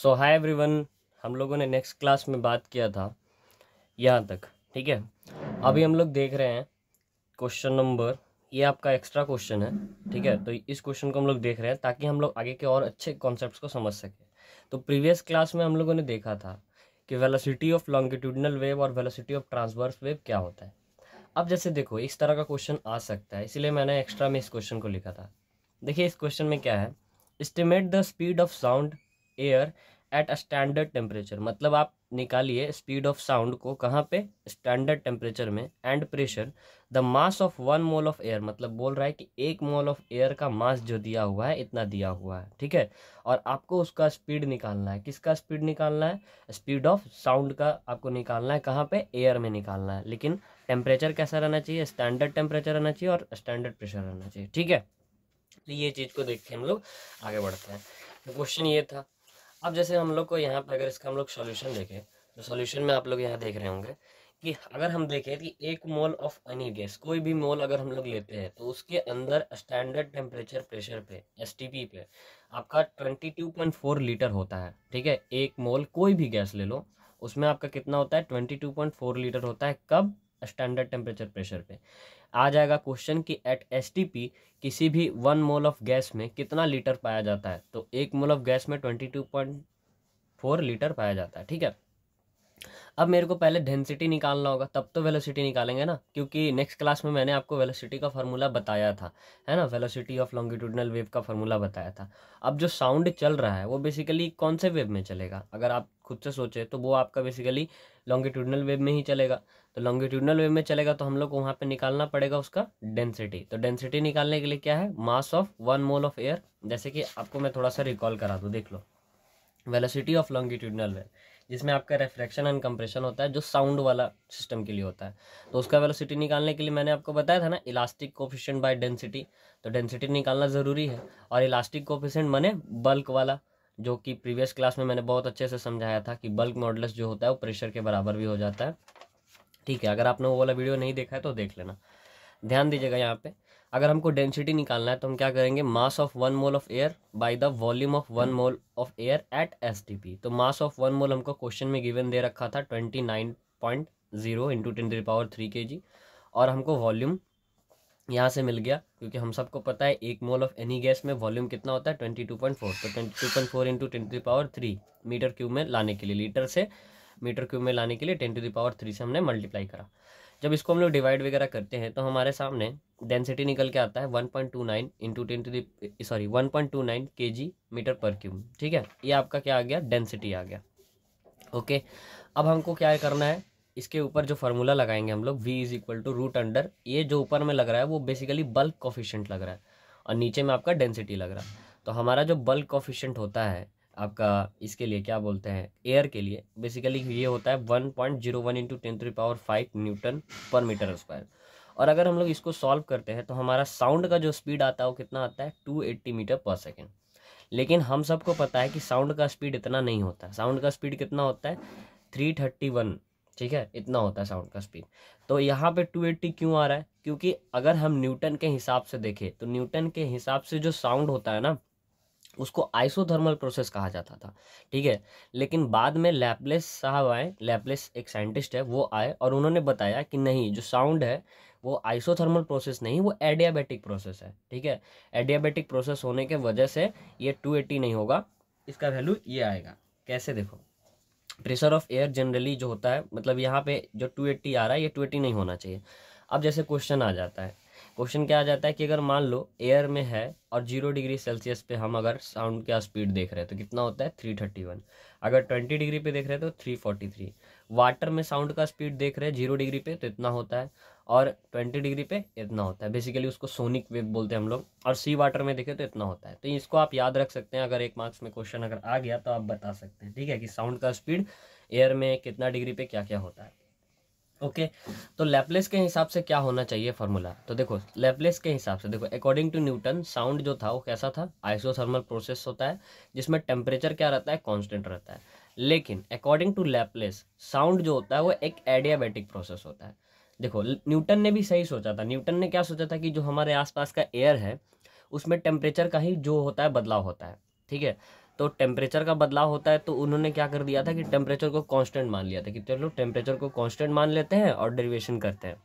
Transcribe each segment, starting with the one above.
सो hi everyone हम लोगों ने नेक्स्ट क्लास में बात किया था यहाँ तक ठीक है अभी हम लोग देख रहे हैं क्वेश्चन नंबर ये आपका एक्स्ट्रा क्वेश्चन है ठीक है तो इस क्वेश्चन को हम लोग देख रहे हैं ताकि हम लोग आगे के और अच्छे कॉन्सेप्ट को समझ सकें तो प्रीवियस क्लास में हम लोगों ने देखा था कि वेलोसिटी ऑफ लॉन्गिट्यूडनल वेव और वेलोसिटी ऑफ ट्रांसवर्स वेव क्या होता है अब जैसे देखो इस तरह का क्वेश्चन आ सकता है इसलिए मैंने एक्स्ट्रा में इस क्वेश्चन को लिखा था देखिए इस क्वेश्चन में क्या है estimate the speed of sound air at a standard temperature मतलब आप निकालिए स्पीड ऑफ साउंड को कहाँ पे स्टैंडर्ड टेम्परेचर में and pressure the mass of one mole of air मतलब बोल रहा है कि एक मोल ऑफ एयर का मास जो दिया हुआ है इतना दिया हुआ है ठीक है और आपको उसका स्पीड निकालना है किसका स्पीड निकालना है स्पीड ऑफ साउंड का आपको निकालना है कहाँ पे एयर में निकालना है लेकिन टेम्परेचर कैसा रहना चाहिए स्टैंडर्ड टेम्परेचर रहना चाहिए और स्टैंडर्ड प्रेशर रहना चाहिए ठीक है तो ये चीज़ को देख के हम लोग आगे बढ़ते हैं क्वेश्चन तो ये था अब जैसे हम लोग को यहाँ पर अगर इसका हम लोग सोल्यूशन देखें तो सोल्यूशन में आप लोग यहाँ देख रहे होंगे कि अगर हम देखें कि एक मोल ऑफ एनी गैस कोई भी मोल अगर हम लोग लेते हैं तो उसके अंदर स्टैंडर्ड टेम्परेचर प्रेशर पे एस पे आपका 22.4 लीटर होता है ठीक है एक मोल कोई भी गैस ले लो उसमें आपका कितना होता है 22.4 लीटर होता है कब स्टैंडर्ड टेम्परेचर प्रेशर पे आ जाएगा क्वेश्चन कि एट एस किसी भी वन मोल ऑफ गैस में कितना लीटर पाया जाता है तो एक मोल ऑफ गैस में twenty two point four litre पाया जाता है ठीक है अब मेरे को पहले डेंसिटी निकालना होगा तब तो वेलोसिटी निकालेंगे ना क्योंकि नेक्स्ट क्लास में मैंने आपको वेलोसिटी का फार्मूला बताया था है ना वेलोसिटी ऑफ लॉन्गिट्यूडनल वेव का फार्मूला बताया था अब जो साउंड चल रहा है वो बेसिकली कौन से वेव में चलेगा अगर आप खुद से सोचे तो वो आपका बेसिकली लॉन्गिट्यूडनल वेव में ही चलेगा तो लॉन्गिट्यूडनल वेव में चलेगा तो हम लोग को वहाँ पर निकालना पड़ेगा उसका डेंसिटी तो डेंसिटी निकालने के लिए क्या है mass of one mole of air जैसे कि आपको मैं थोड़ा सा रिकॉल करा दूँ देख लो वेलोसिटी ऑफ लॉन्गिट्यूडनल वेव जिसमें आपका रेफ्रैक्शन एंड कंप्रेशन होता है जो साउंड वाला सिस्टम के लिए होता है तो उसका वेलोसिटी निकालने के लिए मैंने आपको बताया था ना इलास्टिक कोफिशेंट बाय डेंसिटी तो डेंसिटी निकालना ज़रूरी है और इलास्टिक कोफिशेंट मैंने बल्क वाला जो कि प्रीवियस क्लास में मैंने बहुत अच्छे से समझाया था कि बल्क मॉडल्स जो होता है वो प्रेशर के बराबर भी हो जाता है ठीक है अगर आपने वो वाला वीडियो नहीं देखा है तो देख लेना ध्यान दीजिएगा यहाँ पर अगर हमको डेंसिटी निकालना है तो हम क्या करेंगे mass of one mole of air by the volume of one mole of air at S तो मास ऑफ वन मोल हमको क्वेश्चन में गिवन दे रखा था twenty nine point zero into ten three power three K G और हमको volume यहाँ से मिल गया क्योंकि हम सबको पता है एक मोल ऑफ एनी गैस में वॉल्यूम कितना होता है ट्वेंटी टू पॉइंट फोर तो twenty two point four into ten three power three metre cube में लाने के लिए लीटर से मीटर क्यूब में लाने के लिए टेन टू पावर थ्री से हमने मल्टीप्लाई करा जब इसको हम लोग डिवाइड वगैरह करते हैं तो हमारे सामने डेंसिटी निकल के आता है 1.29 point two nine into ten two the sorry one point two nine K G metre पर क्यूब ठीक है ये आपका क्या आ गया डेंसिटी आ गया ओके अब हमको क्या करना है इसके ऊपर जो फार्मूला लगाएंगे हम लोग V is equal to root under ये जो ऊपर में लग रहा है वो बेसिकली बल्क कॉफिशेंट लग रहा है और नीचे में आपका डेंसिटी लग रहा है तो हमारा जो बल्क कॉफिशेंट होता है आपका इसके लिए क्या बोलते हैं एयर के लिए बेसिकली ये होता है one point zero one into ten three power five newton per metre square और अगर हम लोग इसको सॉल्व करते हैं तो हमारा साउंड का जो स्पीड आता है वो कितना आता है two eighty metre per second लेकिन हम सबको पता है कि साउंड का स्पीड इतना नहीं होता साउंड का स्पीड कितना होता है थ्री थर्टी वन ठीक है इतना होता है साउंड का स्पीड तो यहाँ पे एट्टी क्यों आ रहा है क्योंकि अगर हम न्यूटन के हिसाब से देखें तो न्यूटन के हिसाब से जो साउंड होता है ना उसको आइसोथर्मल प्रोसेस कहा जाता था ठीक है लेकिन बाद में लैपलेस साहब आए लैपलेस एक साइंटिस्ट है वो आए और उन्होंने बताया कि नहीं जो साउंड है वो आइसोथर्मल प्रोसेस नहीं वो एडियाबेटिक प्रोसेस है ठीक है एडियाबेटिक प्रोसेस होने के वजह से ये टू एट्टी नहीं होगा इसका वैल्यू ये आएगा कैसे देखो प्रेशर ऑफ एयर जनरली जो होता है मतलब यहाँ पे जो टू एट्टी आ रहा है ये टू एट्टी नहीं होना चाहिए अब जैसे क्वेश्चन आ जाता है क्वेश्चन क्या आ जाता है कि अगर मान लो एयर में है और जीरो डिग्री सेल्सियस पे हम अगर साउंड का स्पीड देख रहे हैं तो कितना होता है थ्री थर्टी वन अगर ट्वेंटी डिग्री पे देख रहे हैं तो थ्री फोर्टी थ्री वाटर में साउंड का स्पीड देख रहे हैं जीरो डिग्री पे तो इतना होता है और ट्वेंटी डिग्री पे इतना होता है बेसिकली उसको सोनिक वेव बोलते हैं हम लोग और सी वाटर में देखें तो इतना होता है तो इसको आप याद रख सकते हैं अगर एक मार्क्स में क्वेश्चन अगर आ गया तो आप बता सकते हैं ठीक है कि साउंड का स्पीड एयर में कितना डिग्री पे क्या क्या होता है ओके तो लैपलेस के हिसाब से क्या होना चाहिए फॉर्मूला तो देखो लैपलेस के हिसाब से देखो अकॉर्डिंग टू न्यूटन साउंड जो था वो कैसा था आइसोथर्मल प्रोसेस होता है जिसमें टेम्परेचर क्या रहता है कॉन्स्टेंट रहता है लेकिन अकॉर्डिंग टू लैपलेस साउंड जो होता है वो एक एडियाबेटिक प्रोसेस होता है देखो न्यूटन ने भी सही सोचा था न्यूटन ने क्या सोचा था कि जो हमारे आसपास का एयर है उसमें टेम्परेचर का ही जो होता है बदलाव होता है ठीक है तो टेम्परेचर का बदलाव होता है तो उन्होंने क्या कर दिया था कि टेम्परेचर को कांस्टेंट मान लिया था कि चलो टेम्परेचर को कांस्टेंट मान लेते हैं और डेरिवेशन करते हैं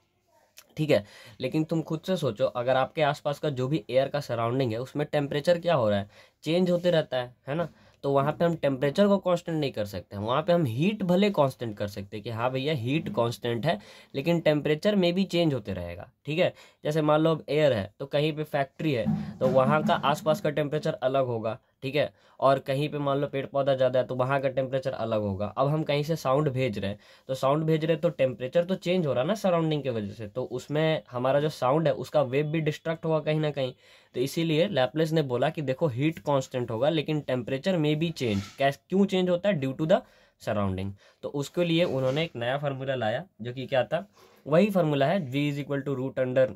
ठीक है लेकिन तुम खुद से सोचो अगर आपके आसपास का जो भी एयर का सराउंडिंग है उसमें टेम्परेचर क्या हो रहा है चेंज होते रहता है है ना तो वहाँ पे हम टेम्परेचर को कांस्टेंट नहीं कर सकते हैं वहाँ पे हम हीट भले कांस्टेंट कर सकते हैं कि हाँ भैया हीट कांस्टेंट है लेकिन टेम्परेचर में भी चेंज होते रहेगा ठीक है जैसे मान लो अब एयर है तो कहीं पे फैक्ट्री है तो वहाँ का आसपास का टेम्परेचर अलग होगा ठीक है और कहीं पे मान लो पेड़ पौधा ज़्यादा है तो वहाँ का टेम्परेचर अलग होगा अब हम कहीं से साउंड भेज रहे हैं तो साउंड भेज रहे हैं तो टेम्परेचर तो चेंज हो रहा है ना सराउंडिंग की वजह से तो उसमें हमारा जो साउंड है उसका वेब भी डिस्ट्रक्ट होगा कहीं ना कहीं तो इसीलिए लैपलेस ने बोला कि देखो हीट कॉन्स्टेंट होगा लेकिन टेम्परेचर में भी चेंज क्यों चेंज होता है ड्यू टू द सराउंडिंग तो उसके लिए उन्होंने एक नया फार्मूला लाया जो कि क्या था वही फार्मूला है V is equal to root under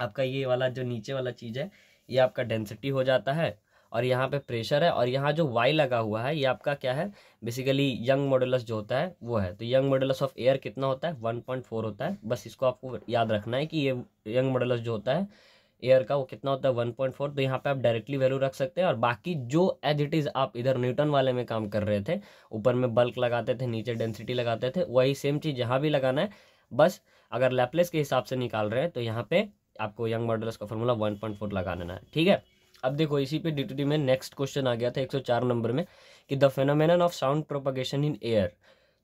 आपका ये वाला जो नीचे वाला चीज़ है ये आपका डेंसिटी हो जाता है और यहाँ पे प्रेशर है और यहाँ जो वाई लगा हुआ है ये आपका क्या है बेसिकली यंग मॉडुलस जो होता है वो है तो यंग मॉडुलस ऑफ एयर कितना होता है 1.4 होता है बस इसको आपको याद रखना है कि ये यंग मॉडुलस जो होता है एयर का वो कितना होता है 1.4 तो यहाँ पे आप डायरेक्टली वैल्यू रख सकते हैं और बाकी जो एज इट इज़ आप इधर न्यूटन वाले में काम कर रहे थे ऊपर में बल्क लगाते थे नीचे डेंसिटी लगाते थे वही सेम चीज़ यहाँ भी लगाना है बस अगर लैपलेस के हिसाब से निकाल रहे हैं तो यहाँ पे आपको यंग मॉडल्स का फॉर्मूला 1.4 लगा देना है ठीक है अब देखो इसी पे डी में नेक्स्ट क्वेश्चन आ गया था 104 नंबर में कि the phenomenon of sound propagation in air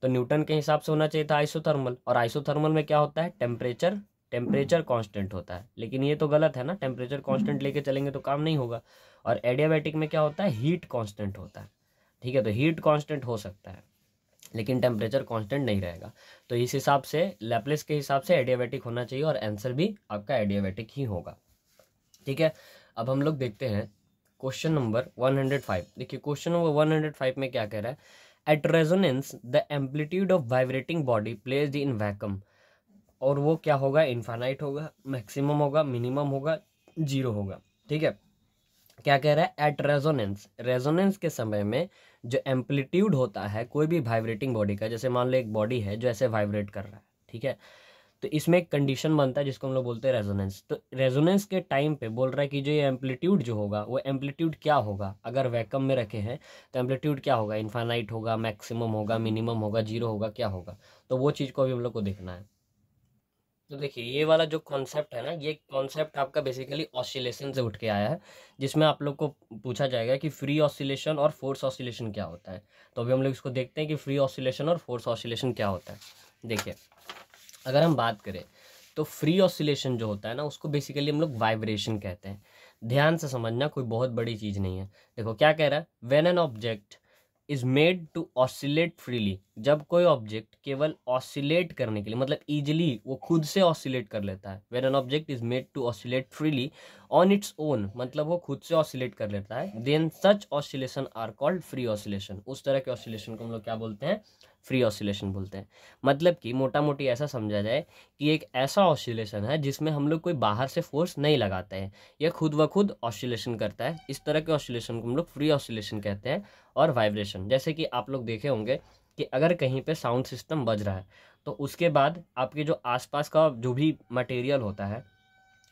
तो न्यूटन के हिसाब से होना चाहिए था आइसोथर्मल और आइसोथर्मल में क्या होता है टेम्परेचर टेम्परेचर कांस्टेंट होता है लेकिन ये तो गलत है ना टेम्परेचर कांस्टेंट लेके चलेंगे तो काम नहीं होगा और एडियाबैटिक में क्या होता है हीट कांस्टेंट होता है ठीक है तो हीट कांस्टेंट हो सकता है लेकिन टेम्परेचर कांस्टेंट नहीं रहेगा तो इस हिसाब से लैपलेस के हिसाब से एडियाबैटिक होना चाहिए और आंसर भी आपका एडियाबैटिक ही होगा ठीक है अब हम लोग देखते हैं question number one hundred five देखिए क्वेश्चन नंबर फाइव में क्या कह रहा है at resonance the amplitude of vibrating body placed in vacuum और वो क्या होगा इन्फानाइट होगा मैक्सिमम होगा मिनिमम होगा जीरो होगा ठीक है क्या कह रहा है एट रेजोनेंस रेजोनेंस के समय में जो एम्पलीट्यूड होता है कोई भी वाइब्रेटिंग बॉडी का जैसे मान लो एक बॉडी है जो ऐसे वाइब्रेट कर रहा है ठीक है तो इसमें एक कंडीशन बनता है जिसको हम लोग बोलते हैं रेजोनेंस तो रेजोनेंस के टाइम पे बोल रहा है कि जो ये एम्पलीट्यूड जो होगा वो एम्पलीट्यूड क्या होगा अगर वैकम में रखे हैं तो एम्पलीट्यूड क्या होगा इन्फानाइट होगा मैक्सिमम होगा मिनिमम होगा जीरो होगा क्या होगा तो वो चीज़ को अभी हम लोग को देखना है तो देखिए ये वाला जो कॉन्सेप्ट है ना ये कॉन्सेप्ट आपका बेसिकली ऑसिलेशन से उठ के आया है जिसमें आप लोग को पूछा जाएगा कि फ्री ऑसिलेशन और फोर्स ऑसिलेशन क्या होता है तो अभी हम लोग इसको देखते हैं कि फ्री ऑसिलेशन और फोर्स ऑसिलेशन क्या होता है देखिए अगर हम बात करें तो फ्री ऑसिलेशन जो होता है ना उसको बेसिकली हम लोग वाइब्रेशन कहते हैं ध्यान से समझना कोई बहुत बड़ी चीज़ नहीं है देखो क्या कह रहा है when an object is made to oscillate freely जब कोई ऑब्जेक्ट केवल ऑसिलेट करने के लिए मतलब ईजिली वो खुद से ऑसिलेट कर लेता है when an object is made to oscillate freely on its own मतलब वो खुद से ऑसिलेट कर लेता है then such oscillation are called free oscillation उस तरह के ऑसिलेशन को हम लोग क्या बोलते हैं फ्री ऑसिलेशन बोलते हैं मतलब कि मोटा मोटी ऐसा समझा जाए कि एक ऐसा ऑसिलेशन है जिसमें हम लोग कोई बाहर से फोर्स नहीं लगाते हैं यह खुद ब खुद ऑसिलेशन करता है इस तरह के ऑसिलेशन को हम लोग फ्री ऑसिलेशन कहते हैं और वाइब्रेशन जैसे कि आप लोग देखे होंगे कि अगर कहीं पे साउंड सिस्टम बज रहा है तो उसके बाद आपके जो आसपास का जो भी मटेरियल होता है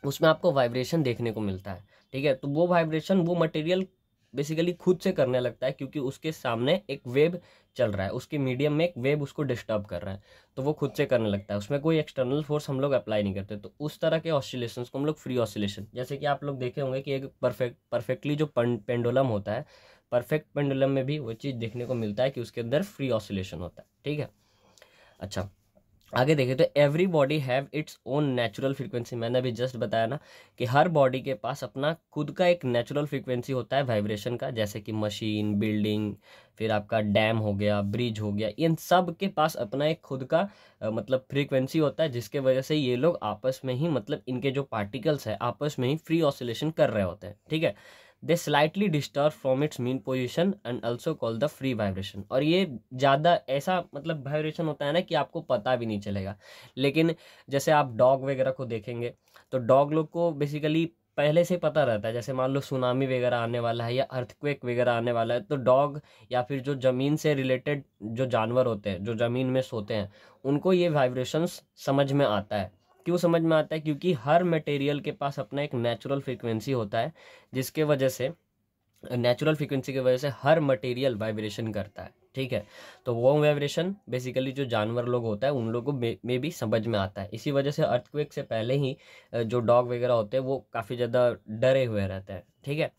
उसमें आपको वाइब्रेशन देखने को मिलता है ठीक है तो वो वाइब्रेशन वो मटेरियल बेसिकली खुद से करने लगता है क्योंकि उसके सामने एक वेब चल रहा है उसके मीडियम में एक वेब उसको डिस्टर्ब कर रहा है तो वो खुद से करने लगता है उसमें कोई एक्सटर्नल फोर्स हम लोग अप्लाई नहीं करते तो उस तरह के ऑसिलेशन को हम लोग फ्री ऑसिलेशन जैसे कि आप लोग देखे होंगे कि एक परफेक्ट परफेक्टली जो पेंडोलम होता है परफेक्ट पेंडुलम में भी वो चीज़ देखने को मिलता है कि उसके अंदर फ्री ऑसिलेशन होता है ठीक है अच्छा आगे देखें तो every body have its own natural frequency मैंने अभी जस्ट बताया ना कि हर बॉडी के पास अपना खुद का एक नेचुरल फ्रीक्वेंसी होता है वाइब्रेशन का जैसे कि मशीन बिल्डिंग फिर आपका डैम हो गया ब्रिज हो गया इन सब के पास अपना एक खुद का आ, मतलब फ्रीक्वेंसी होता है जिसके वजह से ये लोग आपस में ही मतलब इनके जो पार्टिकल्स है आपस में ही फ्री ऑसोलेशन कर रहे होते हैं ठीक है they slightly disturb from its mean position and also call the free vibration और ये ज़्यादा ऐसा मतलब वाइब्रेशन होता है ना कि आपको पता भी नहीं चलेगा लेकिन जैसे आप डॉग वगैरह को देखेंगे तो डॉग लोग को बेसिकली पहले से पता रहता है जैसे मान लो सुनामी वगैरह आने वाला है या अर्थक्वेक वगैरह आने वाला है तो डॉग या फिर जो ज़मीन से रिलेटेड जो जानवर होते हैं जो ज़मीन में सोते हैं उनको ये वाइब्रेशंस समझ में आता है क्यों समझ में आता है क्योंकि हर मटेरियल के पास अपना एक नेचुरल फ्रिक्वेंसी होता है जिसके वजह से नेचुरल फ्रिक्वेंसी की वजह से हर मटेरियल वाइब्रेशन करता है ठीक है तो वो वाइब्रेशन बेसिकली जो जानवर लोग होता है उन लोगों को मे, भी समझ में आता है इसी वजह से अर्थक्वेक से पहले ही जो डॉग वगैरह होते हैं वो काफ़ी ज़्यादा डरे हुए रहते हैं ठीक है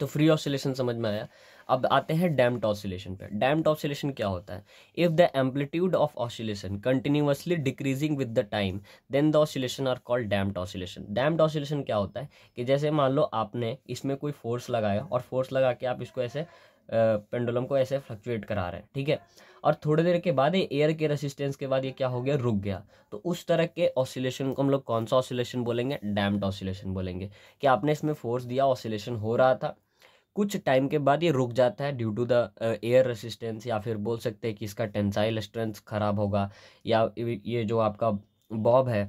तो फ्री ऑसोलेशन समझ में आया अब आते हैं डैम्ड ऑसिलेशन पे डैम्ड ऑसिलेशन क्या होता है if the amplitude of oscillation continuously decreasing with the time then the oscillation are called damped oscillation damped oscillation क्या होता है कि जैसे मान लो आपने इसमें कोई फोर्स लगाया और फोर्स लगा के आप इसको ऐसे पेंडुलम को ऐसे फ्लक्चुएट करा रहे हैं ठीक है और थोड़ी देर के बाद ये एयर के रेसिस्टेंस के बाद ये क्या हो गया रुक गया तो उस तरह के ऑसिलेशन को हम लोग कौन सा ऑसिलेशन बोलेंगे डैम्ड ऑसिलेशन बोलेंगे कि आपने इसमें फोर्स दिया ऑसिलेशन हो रहा था कुछ टाइम के बाद ये रुक जाता है due to the air resistance या फिर बोल सकते हैं कि इसका टेंसाइल स्ट्रेंथ खराब होगा या ये जो आपका बॉब है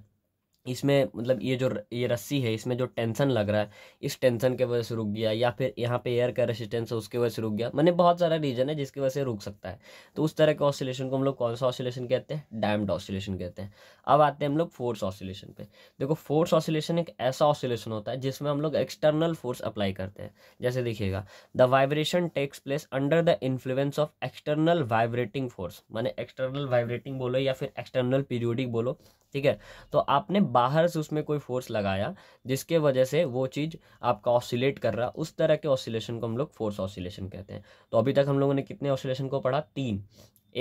इसमें मतलब ये जो ये रस्सी है इसमें जो टेंशन लग रहा है इस टेंशन के वजह से रुक गया या फिर यहाँ पे एयर का रेसिस्टेंस है उसके वजह से रुक गया मैंने बहुत सारा रीजन है जिसकी वजह से रुक सकता है तो उस तरह के ऑसिलेशन को हम लोग कौन सा ऑसिलेशन कहते हैं डैम्ड ऑसिलेशन कहते हैं अब आते हैं हम लोग फोर्स ऑसिलेशन पे देखो फोर्स ऑसिलेशन एक ऐसा ऑसिलेशन होता है जिसमें हम लोग एक्सटर्नल फोर्स अप्लाई करते हैं जैसे देखिएगा the vibration takes place under the influence of external vibrating force मैंने एक्सटर्नल वाइब्रेटिंग बोलो या फिर एक्सटर्नल पीरियोडिक बोलो ठीक है तो आपने बाहर से उसमें कोई फोर्स लगाया जिसके वजह से वो चीज़ आपका ऑसिलेट कर रहा उस तरह के ऑसिलेशन को हम लोग फोर्स ऑसिलेशन कहते हैं तो अभी तक हम लोगों ने कितने ऑसिलेशन को पढ़ा तीन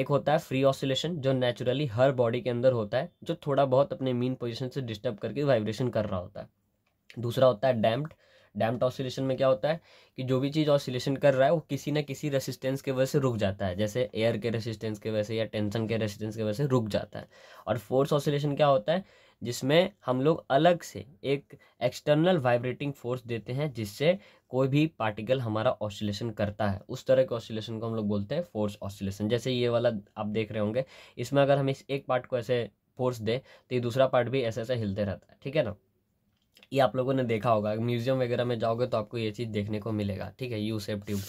एक होता है फ्री ऑसिलेशन जो नेचुरली हर बॉडी के अंदर होता है जो थोड़ा बहुत अपने मीन पोजिशन से डिस्टर्ब करके वाइब्रेशन कर रहा होता है दूसरा होता है डैम्प्ड डैम्प्ड ऑसिलेशन में क्या होता है कि जो भी चीज़ ऑसिलेशन कर रहा है वो किसी ना किसी रेसिस्टेंस के वजह से रुक जाता है जैसे एयर के रेसिस्टेंस के वजह से या टेंशन के रेसिस्टेंस के वजह से रुक जाता है और फोर्स ऑसिलेशन क्या होता है जिसमें हम लोग अलग से एक एक्सटर्नल वाइब्रेटिंग फोर्स देते हैं जिससे कोई भी पार्टिकल हमारा ऑसिलेशन करता है उस तरह के ऑसिलेशन को हम लोग बोलते हैं फोर्स ऑसिलेशन जैसे ये वाला आप देख रहे होंगे इसमें अगर हम इस एक पार्ट को ऐसे फोर्स दे तो ये दूसरा पार्ट भी ऐसे ऐसे हिलते रहता है ठीक है ना ये आप लोगों ने देखा होगा म्यूजियम वगैरह में जाओगे तो आपको ये चीज़ देखने को मिलेगा ठीक है यू सेफ ट्यूब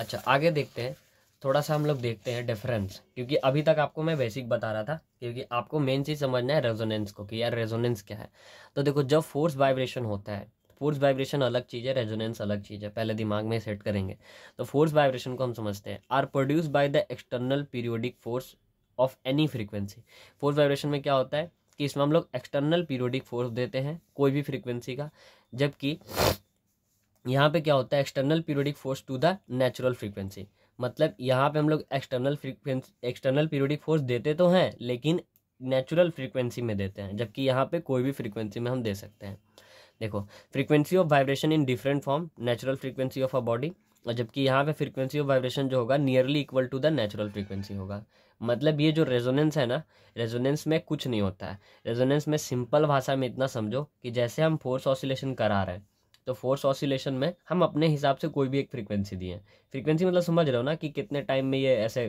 अच्छा आगे देखते हैं थोड़ा सा हम लोग देखते हैं डिफरेंस क्योंकि अभी तक आपको मैं बेसिक बता रहा था क्योंकि आपको मेन चीज़ समझना है रेजोनेंस को कि यार रेजोनेंस क्या है तो देखो जब फोर्स वाइब्रेशन होता है फोर्स वाइब्रेशन अलग चीज़ है रेजोनेंस अलग चीज़ है पहले दिमाग में सेट करेंगे तो फोर्स वाइब्रेशन को हम समझते हैं are produced by the external periodic force of any frequency force vibration में क्या होता है कि इसमें हम लोग एक्सटर्नल पीरियोडिक फोर्स देते हैं कोई भी फ्रीक्वेंसी का जबकि यहाँ पे क्या होता है external periodic force to the natural frequency मतलब यहाँ पे हम लोग external frequency external periodic force देते तो हैं लेकिन नेचुरल फ्रीक्वेंसी में देते हैं जबकि यहाँ पे कोई भी फ्रीक्वेंसी में हम दे सकते हैं देखो frequency of vibration in different form natural frequency of a body और जबकि यहाँ पे फ्रीक्वेंसी ऑफ वाइब्रेशन जो होगा nearly equal to the natural frequency होगा मतलब ये जो रेजोनेंस है ना रेजोनेंस में कुछ नहीं होता है रेजोनेंस में सिंपल भाषा में इतना समझो कि जैसे हम फोर्स ऑसिलेशन करा रहे हैं तो फोर्स ऑसिलेशन में हम अपने हिसाब से कोई भी एक फ्रीक्वेंसी दिए हैं फ्रीक्वेंसी मतलब समझ रहे हो ना कि कितने टाइम में ये ऐसे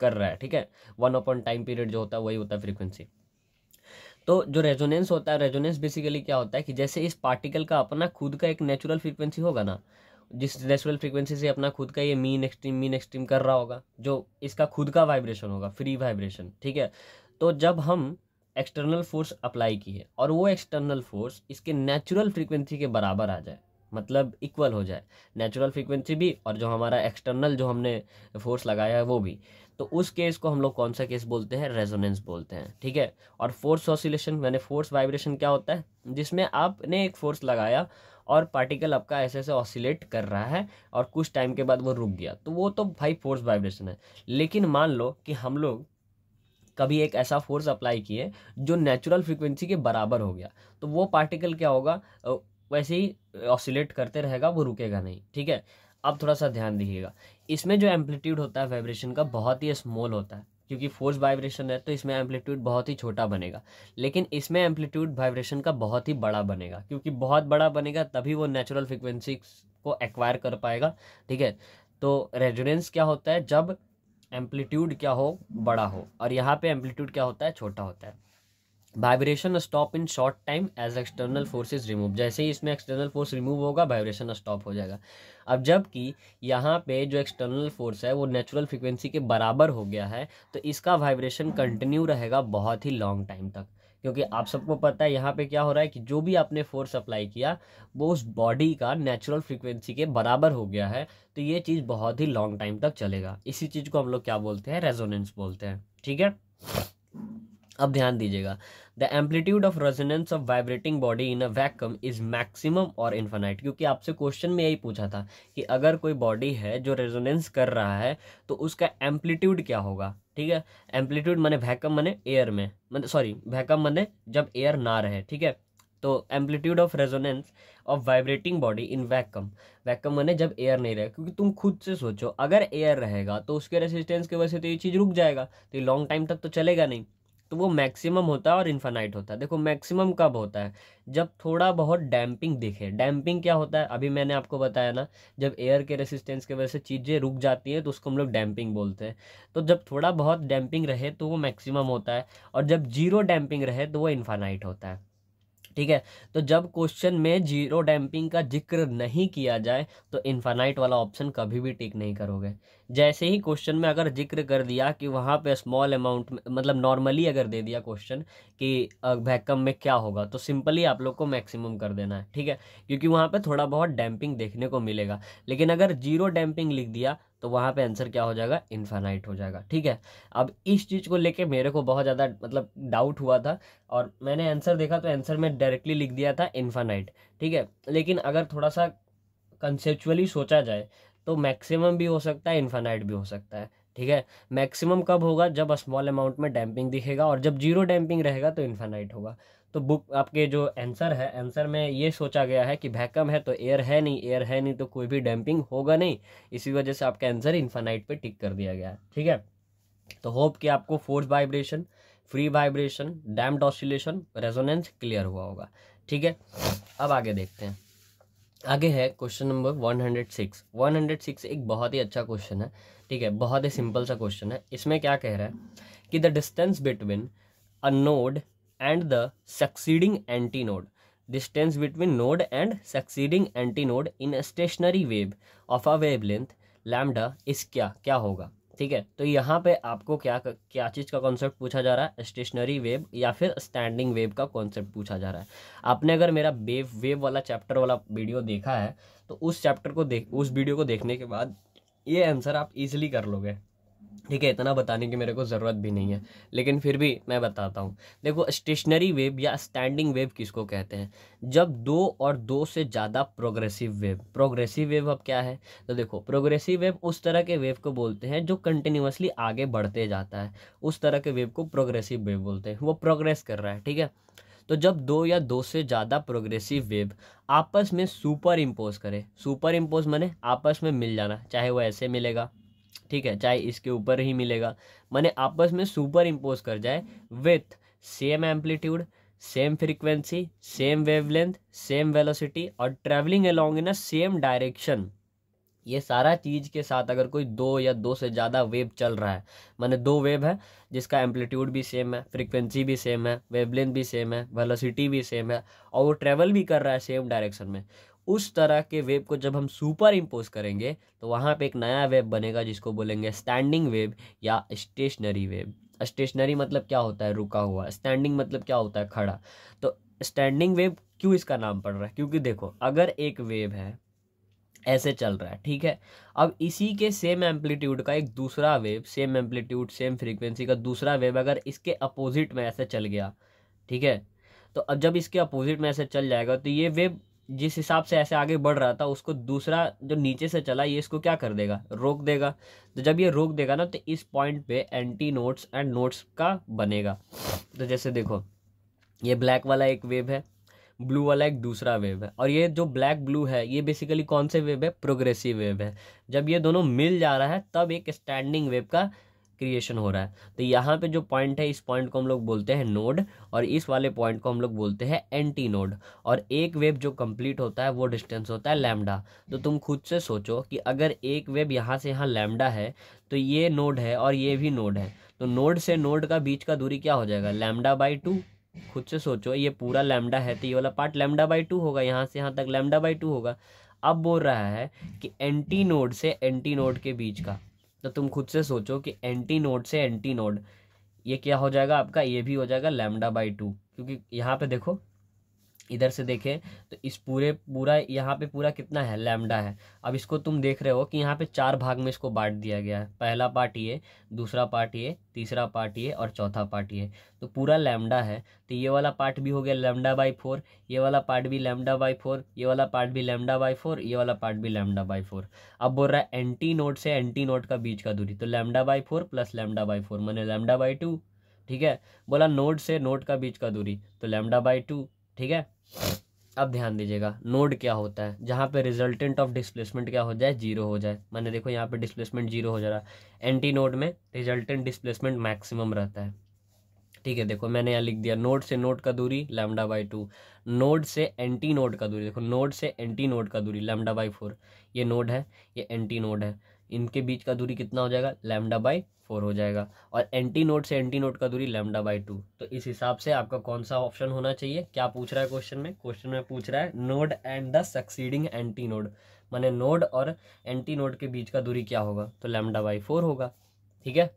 कर रहा है ठीक है वन अपॉन टाइम पीरियड जो होता है वही होता है फ्रीक्वेंसी तो जो रेजोनेंस होता है रेजोनेंस बेसिकली क्या होता है कि जैसे इस पार्टिकल का अपना खुद का एक नेचुरल फ्रीक्वेंसी होगा ना जिस नेचुरल फ्रीक्वेंसी से अपना खुद का ये मीन एक्सट्रीम मीन एक्सट्रीम कर रहा होगा जो इसका खुद का वाइब्रेशन होगा फ्री वाइब्रेशन ठीक है तो जब हम एक्सटर्नल फोर्स अप्लाई की है और वो एक्सटर्नल फोर्स इसके नेचुरल फ्रीक्वेंसी के बराबर आ जाए मतलब इक्वल हो जाए नेचुरल फ्रीक्वेंसी भी और जो हमारा एक्सटर्नल जो हमने फोर्स लगाया है वो भी तो उस केस को हम लोग कौन सा केस बोलते हैं रेजोनेंस बोलते हैं ठीक है और फोर्स ऑसिलेशन मैंने फोर्स वाइब्रेशन क्या होता है जिसमें आपने एक फोर्स लगाया और पार्टिकल आपका ऐसे ऐसे ऑसिलेट कर रहा है और कुछ टाइम के बाद वो रुक गया तो वो तो भाई फोर्स वाइब्रेशन है लेकिन मान लो कि हम लोग कभी एक ऐसा फोर्स अप्लाई किए जो नेचुरल फ्रिक्वेंसी के बराबर हो गया तो वो पार्टिकल क्या होगा वैसे ही ऑसिलेट करते रहेगा वो रुकेगा नहीं ठीक है अब थोड़ा सा ध्यान दीजिएगा इसमें जो एम्पलीट्यूड होता है वाइब्रेशन का बहुत ही स्मॉल होता है क्योंकि फोर्स वाइब्रेशन है तो इसमें एम्पलीट्यूड बहुत ही छोटा बनेगा लेकिन इसमें एम्पलीट्यूड वाइब्रेशन का बहुत ही बड़ा बनेगा क्योंकि बहुत बड़ा बनेगा तभी वो नेचुरल फ्रिक्वेंसी को एक्वायर कर पाएगा ठीक है तो रेजोनेंस क्या होता है जब एम्पलीट्यूड क्या हो बड़ा हो और यहाँ पे एम्पलीट्यूड क्या होता है छोटा होता है vibration stop in short time as external forces remove जैसे ही इसमें एक्सटर्नल फोर्स रिमूव होगा वाइब्रेशन स्टॉप हो जाएगा अब जबकि यहाँ पे जो एक्सटर्नल फोर्स है वो नेचुरल फ्रिक्वेंसी के बराबर हो गया है तो इसका वाइब्रेशन कंटिन्यू रहेगा बहुत ही लॉन्ग टाइम तक क्योंकि आप सबको पता है यहाँ पे क्या हो रहा है कि जो भी आपने फोर्स अप्लाई किया वो उस बॉडी का नेचुरल फ्रिक्वेंसी के बराबर हो गया है तो ये चीज़ बहुत ही लॉन्ग टाइम तक चलेगा इसी चीज़ को हम लोग क्या बोलते हैं रेजोनेंस बोलते हैं ठीक है अब ध्यान दीजिएगा the amplitude of resonance of vibrating body in a vacuum is maximum और इन्फानाइट क्योंकि आपसे क्वेश्चन में यही पूछा था कि अगर कोई बॉडी है जो रेजोनेंस कर रहा है तो उसका एम्पलीट्यूड क्या होगा ठीक है एम्पलीट्यूड मैंने वैक्यूम मैंने एयर में मैंने सॉरी वैक्यूम मैंने जब एयर ना रहे ठीक है तो amplitude of resonance of vibrating body in vacuum vacuum मैंने जब एयर नहीं रहे क्योंकि तुम खुद से सोचो अगर एयर रहेगा तो उसके रेसिस्टेंस की वजह से तो ये चीज़ रुक जाएगा तो ये लॉन्ग टाइम तक तो चलेगा नहीं तो वो मैक्सिमम होता है और इन्फानाइट होता है देखो मैक्सिमम कब होता है जब थोड़ा बहुत डैम्पिंग दिखे डैम्पिंग क्या होता है अभी मैंने आपको बताया ना जब एयर के रेसिस्टेंस की वजह से चीज़ें रुक जाती हैं तो उसको हम लोग डैम्पिंग बोलते हैं तो जब थोड़ा बहुत डैम्पिंग रहे तो वो मैक्सिमम होता है और जब जीरो डैम्पिंग रहे तो वो इन्फानाइट होता है ठीक है तो जब क्वेश्चन में जीरो डैम्पिंग का जिक्र नहीं किया जाए तो इन्फानाइट वाला ऑप्शन कभी भी टिक नहीं करोगे जैसे ही क्वेश्चन में अगर जिक्र कर दिया कि वहाँ पे स्मॉल अमाउंट मतलब नॉर्मली अगर दे दिया क्वेश्चन कि वैक्कम में क्या होगा तो सिंपली आप लोग को मैक्सिमम कर देना है ठीक है क्योंकि वहाँ पे थोड़ा बहुत डैम्पिंग देखने को मिलेगा लेकिन अगर जीरो डैम्पिंग लिख दिया तो वहाँ पे आंसर क्या हो जाएगा इन्फानाइट हो जाएगा ठीक है अब इस चीज़ को लेके मेरे को बहुत ज़्यादा मतलब डाउट हुआ था और मैंने आंसर देखा तो आंसर में डायरेक्टली लिख दिया था इन्फानाइट ठीक है लेकिन अगर थोड़ा सा कंसेप्चुअली सोचा जाए तो मैक्सिमम भी हो सकता है इन्फानाइट भी हो सकता है ठीक है मैक्सिमम कब होगा जब स्मॉल अमाउंट में डैम्पिंग दिखेगा और जब जीरो डैम्पिंग रहेगा तो इन्फानाइट होगा तो बुक आपके जो आंसर है आंसर में ये सोचा गया है कि भैकम है तो एयर है नहीं एयर है नहीं तो कोई भी डैम्पिंग होगा नहीं इसी वजह से आपका आंसर इन्फानाइट पर टिक कर दिया गया है ठीक है तो होप कि आपको force vibration free vibration damped oscillation resonance clear हुआ होगा ठीक है अब आगे देखते हैं आगे है question number one one hundred six hundred six एक बहुत ही अच्छा क्वेश्चन है ठीक है बहुत ही सिंपल सा क्वेश्चन है इसमें क्या कह रहा है कि the distance between a node and the succeeding anti node distance between node and succeeding anti node in stationary wave of a wavelength lambda is क्या क्या होगा ठीक है तो यहाँ पे आपको क्या क्या चीज़ का कॉन्सेप्ट पूछा जा रहा है स्टेशनरी वेव या फिर स्टैंडिंग वेव का कॉन्सेप्ट पूछा जा रहा है आपने अगर मेरा वेव वेव वाला चैप्टर वाला वीडियो देखा है तो उस चैप्टर को देख उस वीडियो को देखने के बाद ये आंसर आप इजीली कर लोगे ठीक है इतना बताने की मेरे को ज़रूरत भी नहीं है लेकिन फिर भी मैं बताता हूँ देखो स्टेशनरी वेव या स्टैंडिंग वेव किसको कहते हैं जब दो और दो से ज़्यादा प्रोग्रेसिव वेव प्रोग्रेसिव वेव अब क्या है तो देखो प्रोग्रेसिव वेव उस तरह के वेव को बोलते हैं जो कंटिन्यूसली आगे बढ़ते जाता है उस तरह के वेव को प्रोग्रेसिव वेव बोलते हैं वो प्रोग्रेस कर रहा है ठीक है तो जब दो या दो से ज़्यादा प्रोग्रेसिव वेव आपस में सुपर इम्पोज करें सुपर इम्पोज मैंने आपस में मिल जाना चाहे वो ऐसे मिलेगा ठीक है चाहे इसके ऊपर ही मिलेगा मैंने आपस में सुपर इम्पोज कर जाए with same amplitude same frequency same wavelength same velocity और travelling along in a same direction ये सारा चीज़ के साथ अगर कोई दो या दो से ज़्यादा वेव चल रहा है मैंने दो वेव है जिसका एम्पलीट्यूड भी सेम है फ्रिक्वेंसी भी सेम है वेवलेंथ भी सेम है वेलोसिटी भी सेम है और वो ट्रेवल भी कर रहा है सेम डायरेक्शन में उस तरह के वेव को जब हम सुपर इम्पोज करेंगे तो वहाँ पे एक नया वेव बनेगा जिसको बोलेंगे स्टैंडिंग वेव या स्टेशनरी वेव स्टेशनरी मतलब क्या होता है रुका हुआ स्टैंडिंग मतलब क्या होता है खड़ा तो स्टैंडिंग वेव क्यों इसका नाम पड़ रहा है क्योंकि देखो अगर एक वेव है ऐसे चल रहा है ठीक है अब इसी के सेम एम्पलीट्यूड का एक दूसरा wave same amplitude same frequency का दूसरा वेव अगर इसके अपोजिट में ऐसे चल गया ठीक है तो अब जब इसके अपोजिट में ऐसे चल जाएगा तो ये वेव जिस हिसाब से ऐसे आगे बढ़ रहा था उसको दूसरा जो नीचे से चला ये इसको क्या कर देगा रोक देगा तो जब ये रोक देगा ना तो इस पॉइंट पे एंटी नोट्स एंड नोट्स का बनेगा तो जैसे देखो ये ब्लैक वाला एक वेव है ब्लू वाला एक दूसरा वेव है और ये जो ब्लैक ब्लू है ये बेसिकली कौन से वेव है प्रोग्रेसिव वेव है जब ये दोनों मिल जा रहा है तब एक स्टैंडिंग वेव का क्रिएशन हो रहा है तो यहाँ पे जो पॉइंट है इस पॉइंट को हम लोग बोलते हैं नोड और इस वाले पॉइंट को हम लोग बोलते हैं एंटी नोड और एक वेब जो कंप्लीट होता है वो डिस्टेंस होता है लैमडा तो तुम खुद से सोचो कि अगर एक वेब यहाँ से यहाँ लैमडा है तो ये नोड है और ये भी नोड है तो नोड से नोड का बीच का दूरी क्या हो जाएगा लैमडा बाई टू खुद से सोचो ये पूरा लेमडा है तो ये वाला पार्ट लेमडा बाई टू होगा यहाँ से यहाँ तक लेमडा बाई टू होगा अब बोल रहा है कि एंटी नोड से एंटी नोड के बीच का तो तुम खुद से सोचो कि एंटी नोड से एंटी नोड ये क्या हो जाएगा आपका ये भी हो जाएगा लेमडा बाई टू क्योंकि यहाँ पे देखो इधर से देखें तो इस पूरे पूरा यहाँ पे पूरा कितना है लैमडा है अब इसको तुम देख रहे हो कि यहाँ पे चार भाग में इसको बांट दिया गया है पहला पार्ट ये दूसरा पार्ट ये तीसरा पार्ट ये और चौथा पार्ट ये तो पूरा लैमडा है तो ये वाला पार्ट भी हो गया लैमडा बाई फोर ये वाला पार्ट भी लैमडा बाई फोर ये वाला पार्ट भी लैमडा बाई फोर ये वाला पार्ट भी लैमडा बाई फोर अब बोल रहा है एंटी नोट से एंटी नोट का बीच का दूरी तो lambda by four plus lambda by four मैंने लैमडा बाई टू ठीक है बोला नोड से नोड का बीच का दूरी तो लैमडा बाई टू ठीक है अब ध्यान दीजिएगा नोड क्या होता है जहाँ पे रिजल्टेंट ऑफ डिस्प्लेसमेंट क्या हो जाए जीरो हो जाए मैंने देखो यहाँ पे डिस्प्लेसमेंट जीरो हो जा रहा है एंटी नोड में रिजल्टेंट डिस्प्लेसमेंट मैक्सिमम रहता है ठीक है देखो मैंने यहाँ लिख दिया नोड से नोड का दूरी लैमडा बाई टू नोड से एंटी नोड का दूरी देखो नोड से एंटी नोड का दूरी लैमडा बाई फोर ये नोड है ये एंटी नोड है इनके बीच का दूरी कितना हो जाएगा लैमडा बाई फोर हो जाएगा और एंटी नोट से एंटी नोट का दूरी लैमडा बाई टू तो इस हिसाब से आपका कौन सा ऑप्शन होना चाहिए क्या पूछ रहा है क्वेश्चन में क्वेश्चन में पूछ रहा है node and the succeeding anti node मैंने नोड और एंटी नोड के बीच का दूरी क्या होगा तो लैमडा बाई फोर होगा ठीक है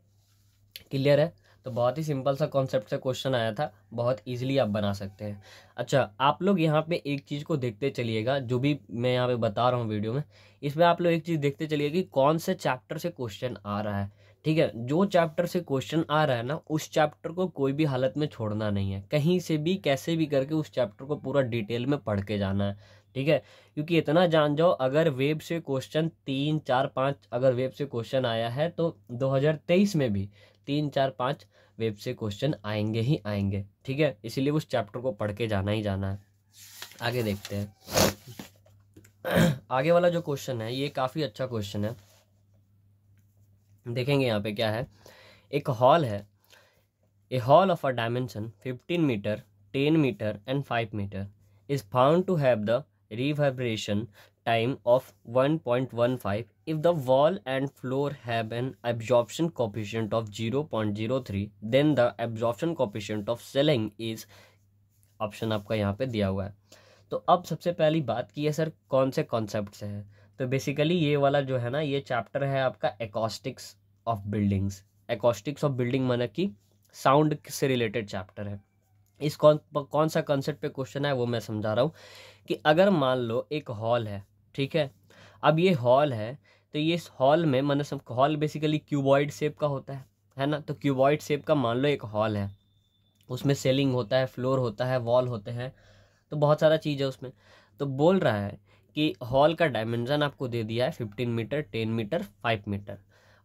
क्लियर है तो बहुत ही सिंपल सा कॉन्सेप्ट से क्वेश्चन आया था बहुत इजीली आप बना सकते हैं अच्छा आप लोग यहाँ पे एक चीज़ को देखते चलिएगा जो भी मैं यहाँ पे बता रहा हूँ वीडियो में इसमें आप लोग एक चीज़ देखते चलिए कि कौन से चैप्टर से क्वेश्चन आ रहा है ठीक है जो चैप्टर से क्वेश्चन आ रहा है ना उस चैप्टर को कोई भी हालत में छोड़ना नहीं है कहीं से भी कैसे भी करके उस चैप्टर को पूरा डिटेल में पढ़ के जाना है ठीक है क्योंकि इतना जान जाओ अगर वेब से क्वेश्चन तीन चार पाँच अगर वेब से क्वेश्चन आया है तो 2023 में भी तीन चार पाँच वेब से क्वेश्चन आएंगे ही आएंगे ठीक है इसीलिए उस चैप्टर को पढ़ के जाना ही जाना है आगे देखते हैं आगे वाला जो क्वेश्चन है ये काफ़ी अच्छा क्वेश्चन है देखेंगे यहाँ पे क्या है एक हॉल है a hall of a dimension fifteen metre ten metre and five metre is found to have the reverberation time of 1.15 and floor have an floor have of zero point zero three then the absorption coefficient of ceiling is option आपका यहाँ पे दिया हुआ है तो अब सबसे पहली बात की है सर कौन से कॉन्सेप्ट है तो बेसिकली ये वाला जो है ना ये चैप्टर है आपका acoustics of buildings acoustics of building मतलब कि साउंड से रिलेटेड चैप्टर है इस कौन कौन सा कॉन्सेप्ट पे क्वेश्चन है वो मैं समझा रहा हूँ कि अगर मान लो एक हॉल है ठीक है अब ये हॉल है तो ये इस हॉल में मतलब सब हॉल बेसिकली क्यूबॉइड शेप का होता है है ना तो क्यूबॉइड शेप का मान लो एक हॉल है उसमें सेलिंग होता है फ्लोर होता है वॉल होते हैं तो बहुत सारा चीज़ है उसमें तो बोल रहा है कि हॉल का डायमेंशन आपको दे दिया है fifteen metre ten metre five metre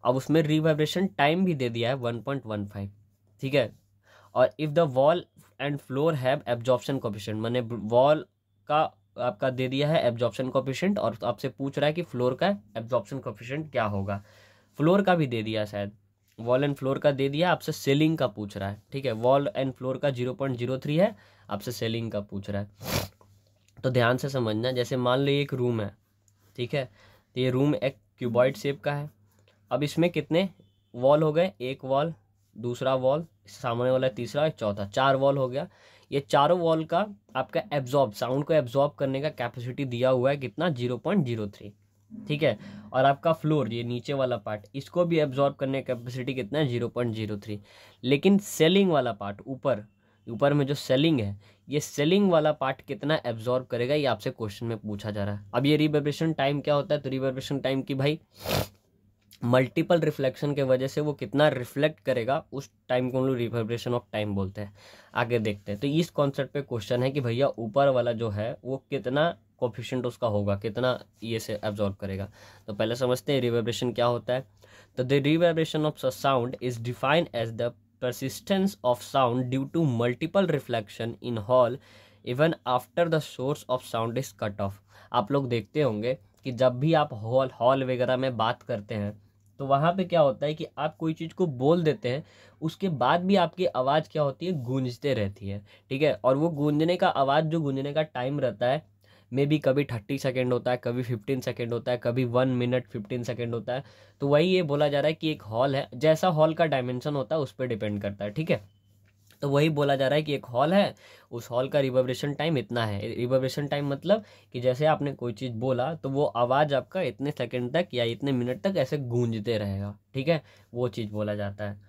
अब उसमें रिवाइब्रेशन टाइम भी दे दिया है वन पॉइंट वन फाइव ठीक है और if the wall and floor have absorption coefficient मैंने वॉल का आपका दे दिया है एब्जॉर्प्शन कोफिशियंट और आपसे पूछ रहा है कि फ्लोर का एब्जॉर्प्शन कोफिशेंट क्या होगा फ्लोर का भी दे दिया शायद वॉल एंड फ्लोर का दे दिया आपसे सेलिंग का पूछ रहा है ठीक है वॉल एंड फ्लोर का जीरो पॉइंट जीरो थ्री है आपसे सेलिंग का पूछ रहा है तो ध्यान से समझना जैसे मान लो एक रूम है ठीक है तो ये रूम एक क्यूबॉइड शेप का है अब इसमें कितने वॉल हो गए एक वॉल दूसरा वॉल सामने वाला तीसरा एक चौथा चार वॉल हो गया ये चारों वॉल का आपका एब्जॉर्ब साउंड को एब्जॉर्ब करने का कैपेसिटी दिया हुआ है कितना जीरो पॉइंट जीरो थ्री ठीक है और आपका फ्लोर ये नीचे वाला पार्ट इसको भी एब्जॉर्ब करने का कैपेसिटी कितना है जीरो पॉइंट जीरो थ्री लेकिन सेलिंग वाला पार्ट ऊपर ऊपर में जो सेलिंग है ये सेलिंग वाला पार्ट कितना एब्जॉर्ब करेगा ये आपसे क्वेश्चन में पूछा जा रहा है अब ये रिवर्बेशन टाइम क्या होता है तो रिवर्बेशन टाइम की भाई मल्टीपल रिफ्लेक्शन के वजह से वो कितना रिफ्लेक्ट करेगा उस टाइम को हम लोग रिवर्ब्रेशन ऑफ टाइम बोलते हैं आगे देखते हैं तो इस कॉन्सेप्ट पे क्वेश्चन है कि भैया ऊपर वाला जो है वो कितना कोफिशेंट उसका होगा कितना ये से एब्जॉर्व करेगा तो पहले समझते हैं रिवर्ब्रेशन क्या होता है तो the reverberation of sound is defined as the persistence of sound due to multiple reflection in hall even after the source of sound is cut off आप लोग देखते होंगे कि जब भी आप हॉल हॉल वगैरह में बात करते हैं तो वहाँ पे क्या होता है कि आप कोई चीज़ को बोल देते हैं उसके बाद भी आपकी आवाज़ क्या होती है गूंजते रहती है ठीक है और वो गूंजने का आवाज़ जो गूंजने का टाइम रहता है मे बी कभी थर्टी सेकेंड होता है कभी फिफ्टीन सेकेंड होता है कभी वन मिनट फिफ्टीन सेकेंड होता है तो वही ये बोला जा रहा है कि एक हॉल है जैसा हॉल का डायमेंशन होता है उस पर डिपेंड करता है ठीक है तो वही बोला जा रहा है कि एक हॉल है उस हॉल का रिवर्बरेशन टाइम इतना है रिवर्बरेशन टाइम मतलब कि जैसे आपने कोई चीज़ बोला तो वो आवाज़ आपका इतने सेकेंड तक या इतने मिनट तक ऐसे गूंजते रहेगा ठीक है वो चीज़ बोला जाता है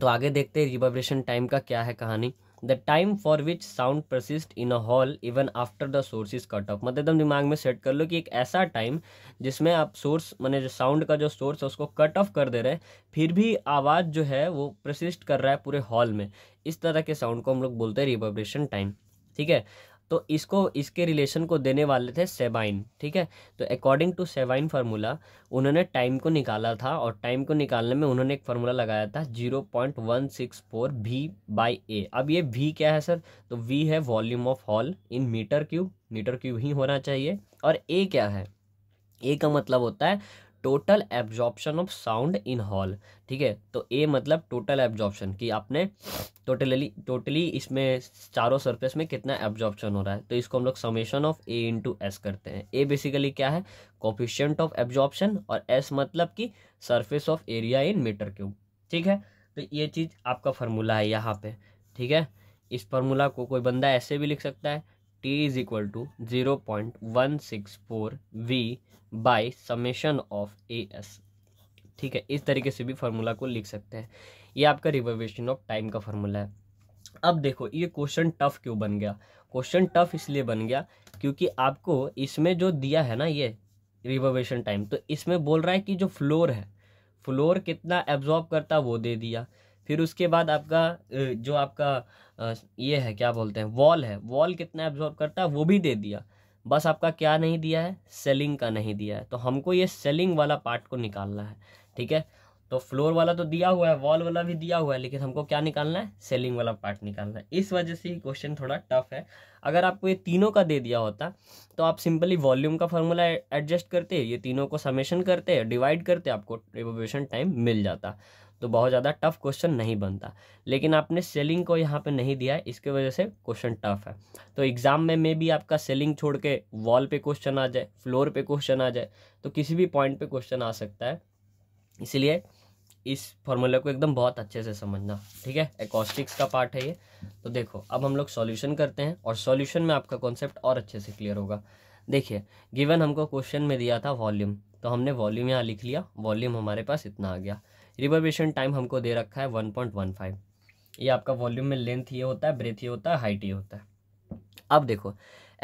तो आगे देखते हैं रिवर्बरेशन टाइम का क्या है कहानी the time for which sound persist in a hall even after the source is cut off मतलब एकदम दिमाग में सेट कर लो कि एक ऐसा टाइम जिसमें आप सोर्स मैंने जो साउंड का जो सोर्स है उसको कट ऑफ कर दे रहे हैं फिर भी आवाज़ जो है वो प्रसिस्ट कर रहा है पूरे हॉल में इस तरह के साउंड को हम लोग बोलते हैं रिवाइब्रेशन टाइम ठीक है तो इसको इसके रिलेशन को देने वाले थे सेबाइन ठीक है तो अकॉर्डिंग टू सेबाइन फार्मूला उन्होंने टाइम को निकाला था और टाइम को निकालने में उन्होंने एक फार्मूला लगाया था zero point one six four V by A अब ये वी क्या है सर तो वी है volume of hall in metre cube metre cube ही होना चाहिए और ए क्या है ए का मतलब होता है total absorption of sound in hall ठीक है तो ए मतलब टोटल एब्जॉर्प्शन कि आपने टोटली टोटली इसमें चारों सरफेस में कितना एब्जॉर्प्शन हो रहा है तो इसको हम लोग summation of A into S करते हैं ए बेसिकली क्या है कॉफिशियंट ऑफ एब्जॉर्प्शन और एस मतलब कि surface of area in metre cube ठीक है तो ये चीज़ आपका फार्मूला है यहाँ पे ठीक है इस फार्मूला को कोई बंदा ऐसे भी लिख सकता है t is equal to 0.164 v by summation of A S ठीक है इस तरीके से भी फार्मूला को लिख सकते हैं ये आपका रिवर्वेशन ऑफ टाइम का फार्मूला है अब देखो ये क्वेश्चन टफ क्यों बन गया क्वेश्चन टफ इसलिए बन गया क्योंकि आपको इसमें जो दिया है ना ये रिवर्वेशन टाइम तो इसमें बोल रहा है कि जो फ्लोर है फ्लोर कितना एब्जॉर्ब करता वो दे दिया फिर उसके बाद आपका जो आपका ये है क्या बोलते हैं वॉल है वॉल कितना एब्जॉर्ब करता है वो भी दे दिया बस आपका क्या नहीं दिया है सेलिंग का नहीं दिया है तो हमको ये सेलिंग वाला पार्ट को निकालना है ठीक है तो फ्लोर वाला तो दिया हुआ है वॉल वाला भी दिया हुआ है लेकिन हमको क्या निकालना है सेलिंग वाला पार्ट निकालना है इस वजह से ये क्वेश्चन थोड़ा टफ है अगर आपको ये तीनों का दे दिया होता तो आप सिंपली वॉल्यूम का फॉर्मूला एडजस्ट करते ये तीनों को समेशन करते डिवाइड करते आपको एवोवेशन टाइम मिल जाता तो बहुत ज़्यादा टफ क्वेश्चन नहीं बनता लेकिन आपने सेलिंग को यहाँ पे नहीं दिया है इसके वजह से क्वेश्चन टफ है तो एग्ज़ाम में मे भी आपका सेलिंग छोड़ के वॉल पे क्वेश्चन आ जाए फ्लोर पे क्वेश्चन आ जाए तो किसी भी पॉइंट पे क्वेश्चन आ सकता है इसलिए इस फॉर्मूला को एकदम बहुत अच्छे से समझना ठीक है एकॉस्टिक्स का पार्ट है ये तो देखो अब हम लोग सॉल्यूशन करते हैं और सॉल्यूशन में आपका कॉन्सेप्ट और अच्छे से क्लियर होगा देखिए गिवन हमको क्वेश्चन में दिया था वॉल्यूम तो हमने वॉल्यूम यहाँ लिख लिया वॉल्यूम हमारे पास इतना आ गया रिवर्वेशन टाइम हमको दे रखा है वन पॉइंट वन फाइव ये आपका वॉल्यूम में लेंथ ये होता है ब्रेथ ये होता है हाइट ये होता है अब देखो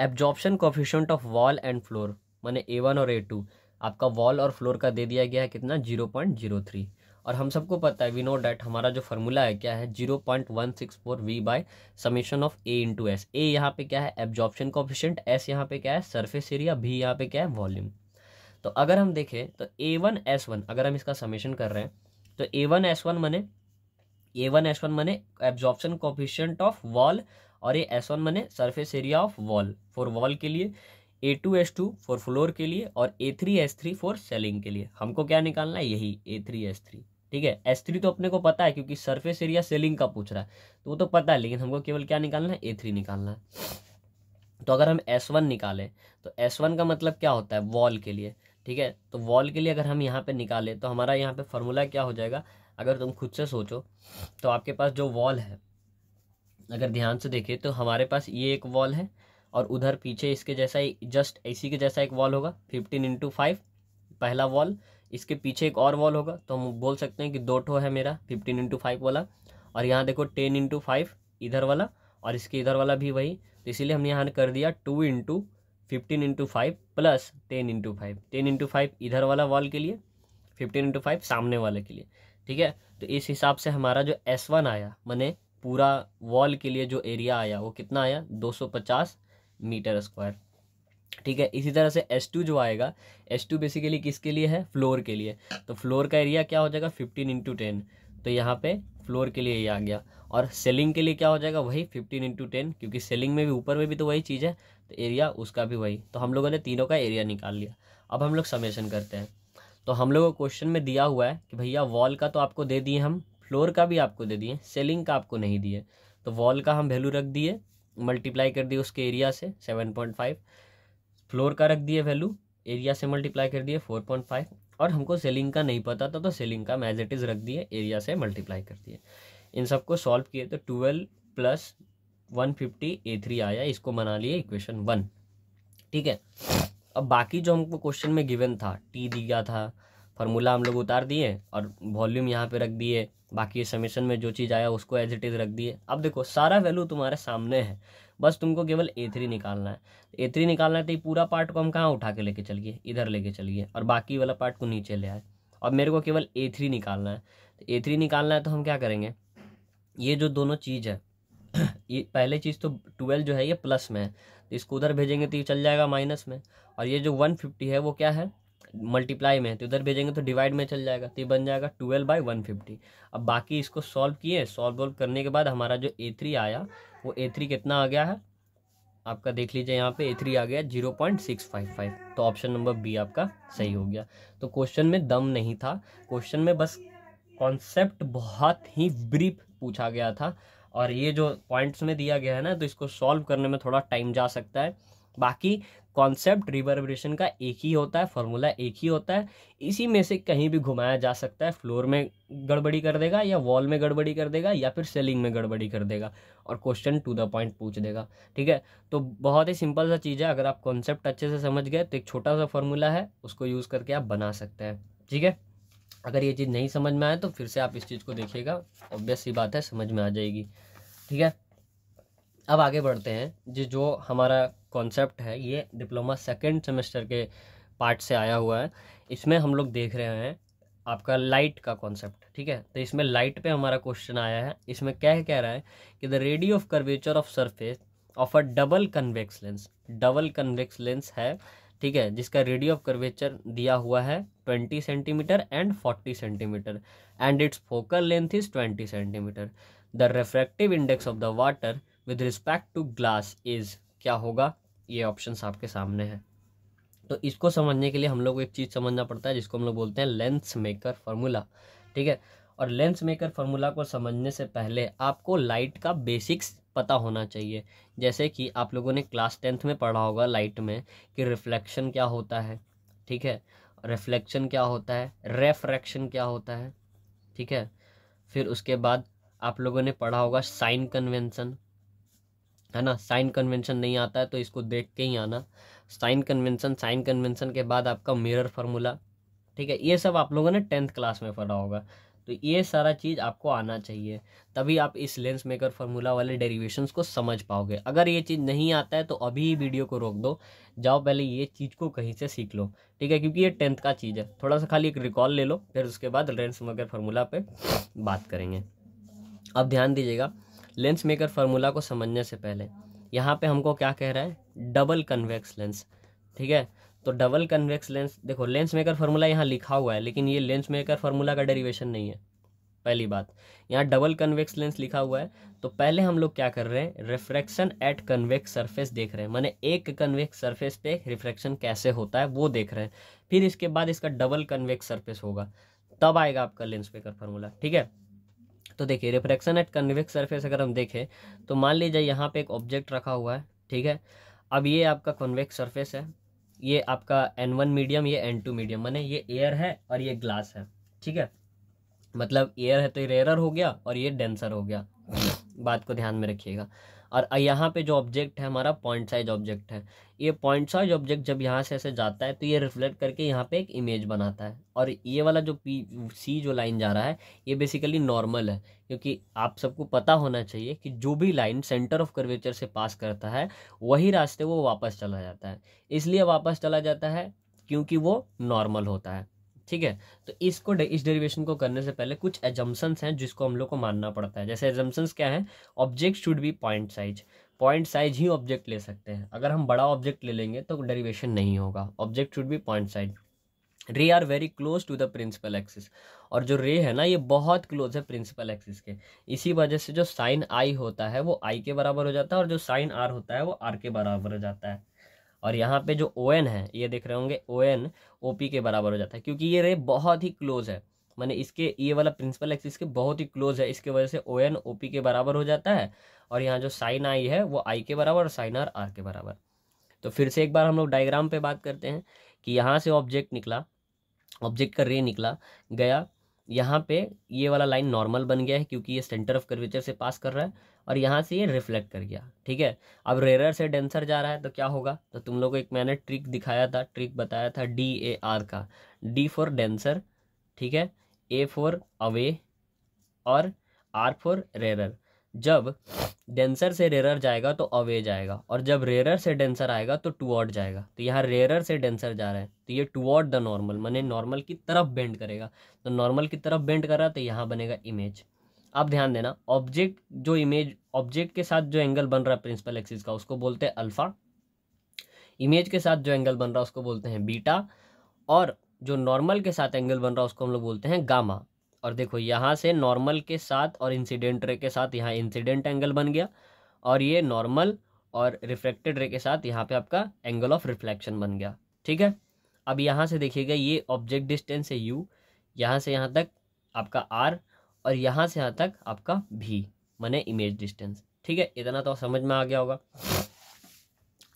absorption coefficient of wall and floor मैंने ए वन और ए टू आपका वॉल और फ्लोर का दे दिया गया है कितना जीरो पॉइंट जीरो थ्री और हम सबको पता है वी नो डैट हमारा जो फॉर्मूला है क्या है zero point one six four V by summation of A into S A यहाँ पे क्या है एब्जॉर्प्शन कॉफिशेंट एस यहाँ पे क्या है सरफेस एरिया भी यहाँ पे क्या है वॉल्यूम तो अगर हम देखें तो ए वन एस वन अगर हम इसका समीशन कर रहे हैं तो ए वन एस वन मने ए वन एस वन मने एब्जॉर्प्शन कॉफिशियंट ऑफ वॉल और ये एस वन मने surface area of wall for wall के लिए A two S two for floor के लिए और A three S three for ceiling के लिए हमको क्या निकालना है यही ए थ्री एस थ्री ठीक है एस थ्री तो अपने को पता है क्योंकि सरफेस एरिया सेलिंग का पूछ रहा है तो वो तो पता है लेकिन हमको केवल क्या निकालना है ए थ्री निकालना है तो अगर हम एस वन निकालें तो एस वन का मतलब क्या होता है वॉल के लिए ठीक है तो वॉल के लिए अगर हम यहाँ पे निकालें तो हमारा यहाँ पे फार्मूला क्या हो जाएगा अगर तुम खुद से सोचो तो आपके पास जो वॉल है अगर ध्यान से देखें तो हमारे पास ये एक वॉल है और उधर पीछे इसके जैसा ही जस्ट इसी के जैसा एक वॉल होगा फिफ्टीन इंटू फाइव पहला वॉल इसके पीछे एक और वॉल होगा तो हम बोल सकते हैं कि दो ठो है मेरा फिफ्टीन इंटू फाइव वाला और यहाँ देखो टेन इंटू फाइव इधर वाला और इसके इधर वाला भी वही तो इसीलिए हमने यहाँ कर दिया two into fifteen into five plus ten into five ten into five इधर वाला वॉल के लिए फिफ्टीन इंटू फाइव सामने वाले के लिए ठीक है तो इस हिसाब से हमारा जो एस वन आया मैंने पूरा वॉल के लिए जो एरिया आया वो कितना आया दो सौ पचास मीटर स्क्वायर ठीक है इसी तरह से एस टू जो आएगा एस टू बेसिकली किसके लिए है फ्लोर के लिए तो फ्लोर का एरिया क्या हो जाएगा फिफ्टीन इंटू टेन तो यहाँ पे फ्लोर के लिए ये आ गया और सेलिंग के लिए क्या हो जाएगा वही फिफ्टीन इंटू टेन क्योंकि सेलिंग में भी ऊपर में भी तो वही चीज़ है एरिया उसका भी वही तो हम लोगों ने तीनों का एरिया निकाल लिया अब हम लोग समेसन करते हैं तो हम लोगों को क्वेश्चन में दिया हुआ है कि भैया वॉल का तो आपको दे दिए हम फ्लोर का भी आपको दे दिए सेलिंग का आपको नहीं दिए तो वॉल का हम वैल्यू रख दिए मल्टीप्लाई कर दिए उसके एरिया से सेवन पॉइंट फाइव फ्लोर का रख दिए वैल्यू एरिया से मल्टीप्लाई कर दिए फोर पॉइंट फाइव और हमको सेलिंग का नहीं पता था तो सेलिंग का मैज इट इज़ रख दिए एरिया से मल्टीप्लाई कर दिए इन सबको सॉल्व किए तो twelve plus one fifty A three आया इसको मना लिए इक्वेशन वन ठीक है अब बाकी जो हमको क्वेश्चन में गिवन था टी दिया था फार्मूला हम लोग उतार दिए और वॉल्यूम यहाँ पे रख दिए बाकी समेशन में जो चीज़ आया उसको एज इट इज़ रख दिए अब देखो सारा वैल्यू तुम्हारे सामने है बस तुमको केवल ए थ्री निकालना है ए थ्री निकालना है तो ये पूरा पार्ट को हम कहाँ उठा के लेके चलिए इधर लेके चलिए और बाकी वाला पार्ट को नीचे ले आए और मेरे को केवल ए थ्री निकालना है तो ए थ्री निकालना है तो हम क्या करेंगे ये जो दोनों चीज़ है ये पहले चीज़ तो ट्वेल्व जो है ये प्लस में है तो इसको उधर भेजेंगे तो ये चल जाएगा माइनस में और ये जो वन फिफ्टी है वो क्या है मल्टीप्लाई में तो इधर भेजेंगे तो डिवाइड में चल जाएगा तो ये बन जाएगा ट्वेल्व बाई वन फिफ्टी अब बाकी इसको सॉल्व किए सॉल्व वॉल्व करने के बाद हमारा जो ए थ्री आया वो ए थ्री कितना आ गया है आपका देख लीजिए यहाँ पे ए थ्री आ गया zero point six five five तो ऑप्शन नंबर बी आपका सही हो गया तो क्वेश्चन में दम नहीं था क्वेश्चन में बस कॉन्सेप्ट बहुत ही ब्रीफ पूछा गया था और ये जो पॉइंट्स में दिया गया है ना तो इसको सॉल्व करने में थोड़ा टाइम जा सकता है बाकी कॉन्सेप्ट रिवर्ब्रेशन का एक ही होता है फॉर्मूला एक ही होता है इसी में से कहीं भी घुमाया जा सकता है फ्लोर में गड़बड़ी कर देगा या वॉल में गड़बड़ी कर देगा या फिर सेलिंग में गड़बड़ी कर देगा और क्वेश्चन टू द पॉइंट पूछ देगा ठीक है तो बहुत ही सिंपल सा चीज़ है अगर आप कॉन्सेप्ट अच्छे से समझ गए तो एक छोटा सा फॉर्मूला है उसको यूज़ करके आप बना सकते हैं ठीक है अगर ये चीज़ नहीं समझ में आए तो फिर से आप इस चीज़ को देखिएगा ऑब्वियस ही बात है समझ में आ जाएगी ठीक है अब आगे बढ़ते हैं जो जो हमारा कॉन्सेप्ट है ये डिप्लोमा सेकेंड सेमेस्टर के पार्ट से आया हुआ है इसमें हम लोग देख रहे हैं आपका लाइट का कॉन्सेप्ट ठीक है तो इसमें लाइट पे हमारा क्वेश्चन आया है इसमें क्या कह रहा है कि the radius of curvature of surface of a double convex lens double convex lens है ठीक है जिसका रेडियो ऑफ कर्वेचर दिया हुआ है twenty centimetre and forty centimetre and its focal length is twenty centimetre the refractive index of the water with respect to glass is क्या होगा ये ऑप्शन आपके सामने है तो इसको समझने के लिए हम लोग को एक चीज़ समझना पड़ता है जिसको हम लोग बोलते हैं लेंस मेकर फार्मूला ठीक है और लेंस मेकर फार्मूला को समझने से पहले आपको लाइट का बेसिक्स पता होना चाहिए जैसे कि आप लोगों ने क्लास टेंथ में पढ़ा होगा लाइट में कि रिफ्लेक्शन क्या होता है ठीक है रिफ्लेक्शन क्या होता है रेफ्रैक्शन क्या होता है ठीक है फिर उसके बाद आप लोगों ने पढ़ा होगा साइन कन्वेंसन है ना साइन कन्वेंशन नहीं आता है तो इसको देख के ही आना साइन कन्वेंशन साइन कन्वेंशन के बाद आपका मिरर फार्मूला ठीक है ये सब आप लोगों ने टेंथ क्लास में पढ़ा होगा तो ये सारा चीज़ आपको आना चाहिए तभी आप इस लेंस मेकर फार्मूला वाले डेरिवेशंस को समझ पाओगे अगर ये चीज़ नहीं आता है तो अभी ही वीडियो को रोक दो जाओ पहले ये चीज़ को कहीं से सीख लो ठीक है क्योंकि ये टेंथ का चीज़ है थोड़ा सा खाली एक रिकॉल ले लो फिर उसके बाद लेंस मेकर फार्मूला पर बात करेंगे अब ध्यान दीजिएगा लेंस मेकर फार्मूला को समझने से पहले यहाँ पर हमको क्या कह रहा है डबल कन्वेक्स लेंस ठीक है तो डबल कन्वेक्स लेंस देखो लेंस मेकर फार्मूला यहाँ लिखा हुआ है लेकिन ये लेंस मेकर फार्मूला का डेरिवेशन नहीं है पहली बात यहाँ डबल कन्वेक्स लेंस लिखा हुआ है तो पहले हम लोग क्या कर रहे हैं रिफ्रैक्शन एट कन्वेक्स सरफेस देख रहे हैं मैंने एक कन्वेक्स सरफेस पे रिफ्रैक्शन कैसे होता है वो देख रहे हैं फिर इसके बाद इसका डबल कन्वेक्स सरफेस होगा तब आएगा आपका लेंस मेकर फार्मूला ठीक है तो देखिए रिफ्रैक्शन एट कन्वेक्स सर्फेस अगर हम देखें तो मान लीजिए यहाँ पे एक ऑब्जेक्ट रखा हुआ है ठीक है अब ये आपका कन्वेक्स सरफेस है ये आपका एन वन मीडियम ये एन टू मीडियम मैंने ये एयर है और ये ग्लास है ठीक है मतलब एयर है तो ये रेयर हो गया और ये डेंसर हो गया बात को ध्यान में रखिएगा और यहाँ पे जो ऑब्जेक्ट है हमारा पॉइंट साइज ऑब्जेक्ट है ये पॉइंट साइज ऑब्जेक्ट जब यहाँ से ऐसे जाता है तो ये रिफ्लेक्ट करके यहाँ पे एक इमेज बनाता है और ये वाला जो पी सी जो लाइन जा रहा है ये बेसिकली नॉर्मल है क्योंकि आप सबको पता होना चाहिए कि जो भी लाइन सेंटर ऑफ कर्वेचर से पास करता है वही रास्ते वो वापस चला जाता है इसलिए वापस चला जाता है क्योंकि वो नॉर्मल होता है ठीक है तो इसको इस डेरिवेशन को करने से पहले कुछ एजम्पन्स हैं जिसको हम लोग को मानना पड़ता है जैसे एजम्पन्स क्या है object should be point size point size ही ऑब्जेक्ट ले सकते हैं अगर हम बड़ा ऑब्जेक्ट ले लेंगे तो डेरिवेशन नहीं होगा object should be point size ray are very close to the principal axis और जो रे है ना ये बहुत क्लोज है प्रिंसिपल एक्सिस के इसी वजह से जो साइन आई होता है वो आई के बराबर हो जाता है और जो साइन आर होता है वो आर के बराबर हो जाता है और यहाँ पे जो ओ एन है ये देख रहे होंगे ओ एन ओ पी के बराबर हो जाता है क्योंकि ये रे बहुत ही क्लोज है मैंने इसके ये वाला प्रिंसिपल एक्सिस के बहुत ही क्लोज है इसके वजह से ओ एन ओ पी के बराबर हो जाता है और यहाँ जो साइन आई है वो आई के बराबर और साइन आर आर के बराबर तो फिर से एक बार हम लोग डायग्राम पे बात करते हैं कि यहाँ से ऑब्जेक्ट निकला ऑब्जेक्ट का रे निकला गया यहाँ पे ये वाला लाइन नॉर्मल बन गया है क्योंकि ये सेंटर ऑफ कर्वेचर से पास कर रहा है और यहाँ से ये रिफ्लेक्ट कर गया ठीक है अब रेरर से डेंसर जा रहा है तो क्या होगा तो तुम लोग को एक मैंने ट्रिक दिखाया था ट्रिक बताया था डी ए आर का डी फॉर डेंसर ठीक है ए फॉर अवे और आर फॉर रेरर जब डेंसर से रेरर जाएगा तो अवे जाएगा और जब रेरर से डेंसर आएगा तो टू जाएगा तो यहाँ रेरर से डेंसर जा रहा है तो ये टूवर्ड द नॉर्मल मैंने नॉर्मल की तरफ बेंड करेगा तो नॉर्मल की तरफ बेंड कर रहा है तो यहाँ बनेगा इमेज आप ध्यान देना ऑब्जेक्ट जो इमेज ऑब्जेक्ट के साथ जो एंगल बन रहा है प्रिंसिपल एक्सिस का उसको बोलते हैं अल्फा इमेज के साथ जो एंगल बन रहा है उसको बोलते हैं बीटा और जो नॉर्मल के साथ एंगल बन रहा है उसको हम लोग बोलते हैं गामा और देखो यहाँ से नॉर्मल के साथ और इंसिडेंट रे के साथ यहाँ इंसिडेंट एंगल बन गया और ये नॉर्मल और रिफ्लेक्टेड रे के साथ यहाँ पे आपका एंगल ऑफ रिफ्लेक्शन बन गया ठीक है अब यहाँ से देखिएगा ये ऑब्जेक्ट डिस्टेंस है यू यहाँ से यहाँ तक आपका आर और यहाँ से यहाँ तक आपका भी मैंने इमेज डिस्टेंस ठीक है इतना तो समझ में आ गया होगा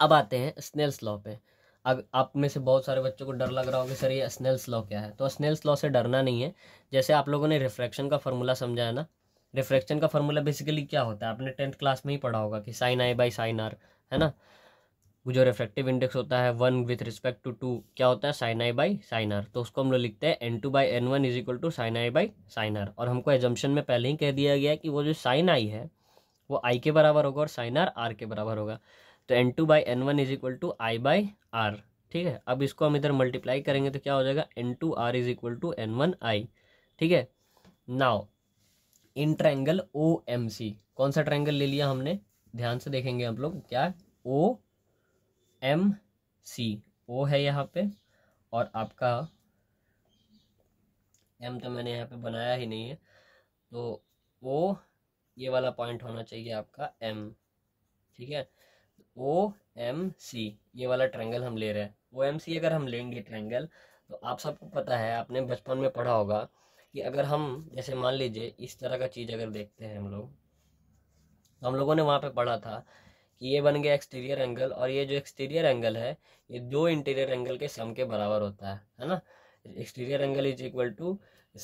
अब आते हैं स्नेल्स लॉ पे अब आप में से बहुत सारे बच्चों को डर लग रहा होगा सर ये स्नेल्स लॉ क्या है तो स्नेल्स लॉ से डरना नहीं है जैसे आप लोगों ने रिफ्रैक्शन का फॉर्मूला समझा है ना रिफ्रैक्शन का फॉर्मूला बेसिकली क्या होता है आपने टेंथ क्लास में ही पढ़ा होगा कि sine I by sine R है ना जो रिफ्रेक्टिव इंडेक्स होता है one with respect to two क्या होता है sine I by sine R तो उसको हम लोग लिखते हैं N two by N one is equal to sine I by sine R और हमको एजम्पन में पहले ही कह दिया गया कि वो जो साइन आई है वो आई के बराबर होगा और साइन आर आर के बराबर होगा तो N two by N one is equal to I by R ठीक है अब इसको हम इधर मल्टीप्लाई करेंगे तो क्या हो जाएगा N two R is equal to N one I ठीक है नाव इन ट्रैंगल ओ एम सी कौन सा ट्रैंगल ले लिया हमने ध्यान से देखेंगे हम लोग क्या ओ एम सी ओ है यहाँ पे और आपका एम तो मैंने यहाँ पे बनाया ही नहीं है तो ओ ये वाला पॉइंट होना चाहिए आपका एम ठीक है ओ एम सी ये वाला ट्रैंगल हम ले रहे हैं ओ एम सी अगर हम लेंगे ट्रेंगल तो आप सबको पता है आपने बचपन में पढ़ा होगा कि अगर हम जैसे मान लीजिए इस तरह का चीज़ अगर देखते हैं हम लोग तो हम लोगों ने वहाँ पे पढ़ा था कि ये बन गया एक्सटीरियर एंगल और ये जो एक्सटीरियर एंगल है ये दो इंटीरियर एंगल के सम के बराबर होता है है ना exterior angle is equal to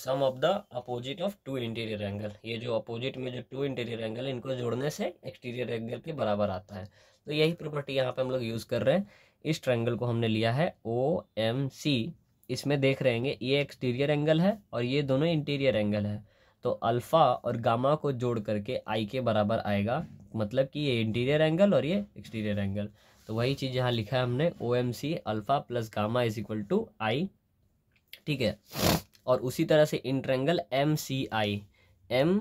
sum of the opposite of two interior angle ये जो अपोजिट में जो टू इंटीरियर एंगल है इनको जोड़ने से एक्सटीरियर एंगल के बराबर आता है तो यही प्रॉपर्टी यहाँ पे हम लोग यूज़ कर रहे हैं इस ट्रैंगल को हमने लिया है ओ एम सी इसमें देख रहे हैं ये एक्सटीरियर एंगल है और ये दोनों इंटीरियर एंगल है तो अल्फ़ा और गामा को जोड़ करके आई के बराबर आएगा मतलब कि ये इंटीरियर एंगल और ये एक्सटीरियर एंगल तो वही चीज़ यहाँ लिखा है हमने O M C alpha plus gamma is equal to I ठीक है और उसी तरह से angle M C I M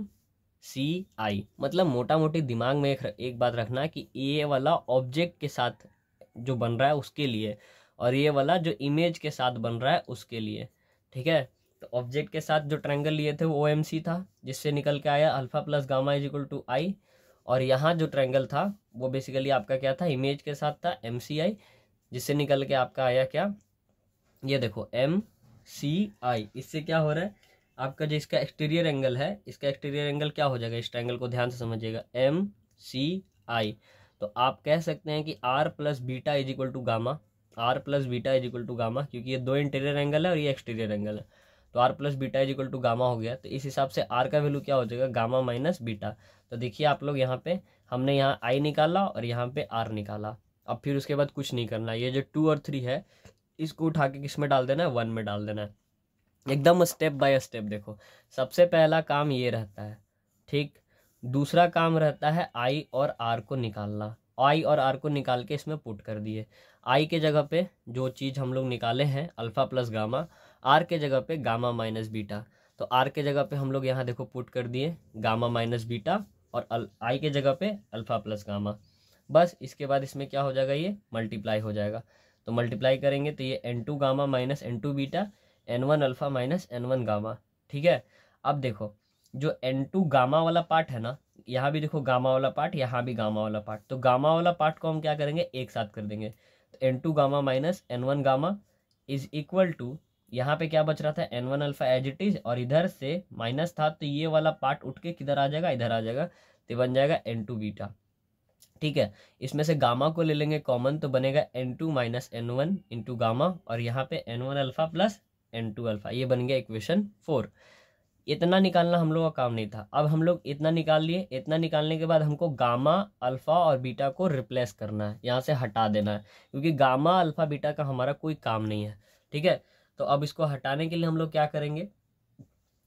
C I मतलब मोटा मोटी दिमाग में एक, एक बात रखना कि ये वाला ऑब्जेक्ट के साथ जो बन रहा है उसके लिए और ये वाला जो इमेज के साथ बन रहा है उसके लिए ठीक है तो ऑब्जेक्ट के साथ जो ट्रैंगल लिए थे वो ओ था जिससे निकल के आया alpha plus gamma is equal to I और यहाँ जो ट्रैंगल था वो बेसिकली आपका क्या था इमेज के साथ था एम सी आई जिससे निकल के आपका आया क्या ये देखो एम सी आई इससे क्या हो रहा है आपका जो इसका एक्सटीरियर एंगल है इसका एक्सटीरियर एंगल क्या हो जाएगा इस ट्रैंगल को ध्यान से समझिएगा एम सी आई तो आप कह सकते हैं कि R plus beta is equal to gamma R plus beta is equal to gamma क्योंकि ये दो इंटीरियर एंगल है और ये एक्सटीरियर एंगल है तो R plus beta is equal to gamma हो गया तो इस हिसाब से आर का वैल्यू क्या हो जाएगा गामा माइनस बीटा तो देखिए आप लोग यहाँ पे हमने यहाँ आई निकाला और यहाँ पे आर निकाला अब फिर उसके बाद कुछ नहीं करना ये जो टू और थ्री है इसको उठा के किस में डाल देना है वन में डाल देना है एकदम स्टेप बाय स्टेप देखो सबसे पहला काम ये रहता है ठीक दूसरा काम रहता है आई और आर को निकालना आई और आर को निकाल के इसमें पुट कर दिए आई के जगह पे जो चीज़ हम लोग निकाले हैं अल्फ़ा प्लस गामा आर के जगह पे गामा माइनस बीटा तो आर के जगह पे हम लोग यहाँ देखो पुट कर दिए गामा माइनस बीटा और अल आई के जगह पे अल्फ़ा प्लस गामा बस इसके बाद इसमें क्या हो जाएगा ये मल्टीप्लाई हो जाएगा तो मल्टीप्लाई करेंगे तो ये N two gamma minus N two beta N one alpha minus N one gamma ठीक है अब देखो जो एन टू गामा वाला पार्ट है ना यहाँ भी देखो गामा वाला पार्ट यहाँ भी गामा वाला पार्ट तो गामा वाला पार्ट को हम क्या करेंगे एक साथ कर देंगे तो N two gamma minus N one gamma is equal to यहाँ पे क्या बच रहा था N one alpha as it is और इधर से माइनस था तो ये वाला पार्ट उठ के किधर आ जाएगा इधर आ जाएगा तो बन जाएगा एन टू बीटा ठीक है इसमें से गामा को ले लेंगे कॉमन तो बनेगा N two minus N one into gamma और यहाँ पे N one alpha plus N two alpha ये बन गया इक्वेशन फोर इतना निकालना हम लोग का काम नहीं था अब हम लोग इतना निकाल लिए इतना निकालने के बाद हमको गामा अल्फ़ा और बीटा को रिप्लेस करना है यहाँ से हटा देना है क्योंकि गामा अल्फ़ा बीटा का हमारा कोई काम नहीं है ठीक है तो अब इसको हटाने के लिए हम लोग क्या करेंगे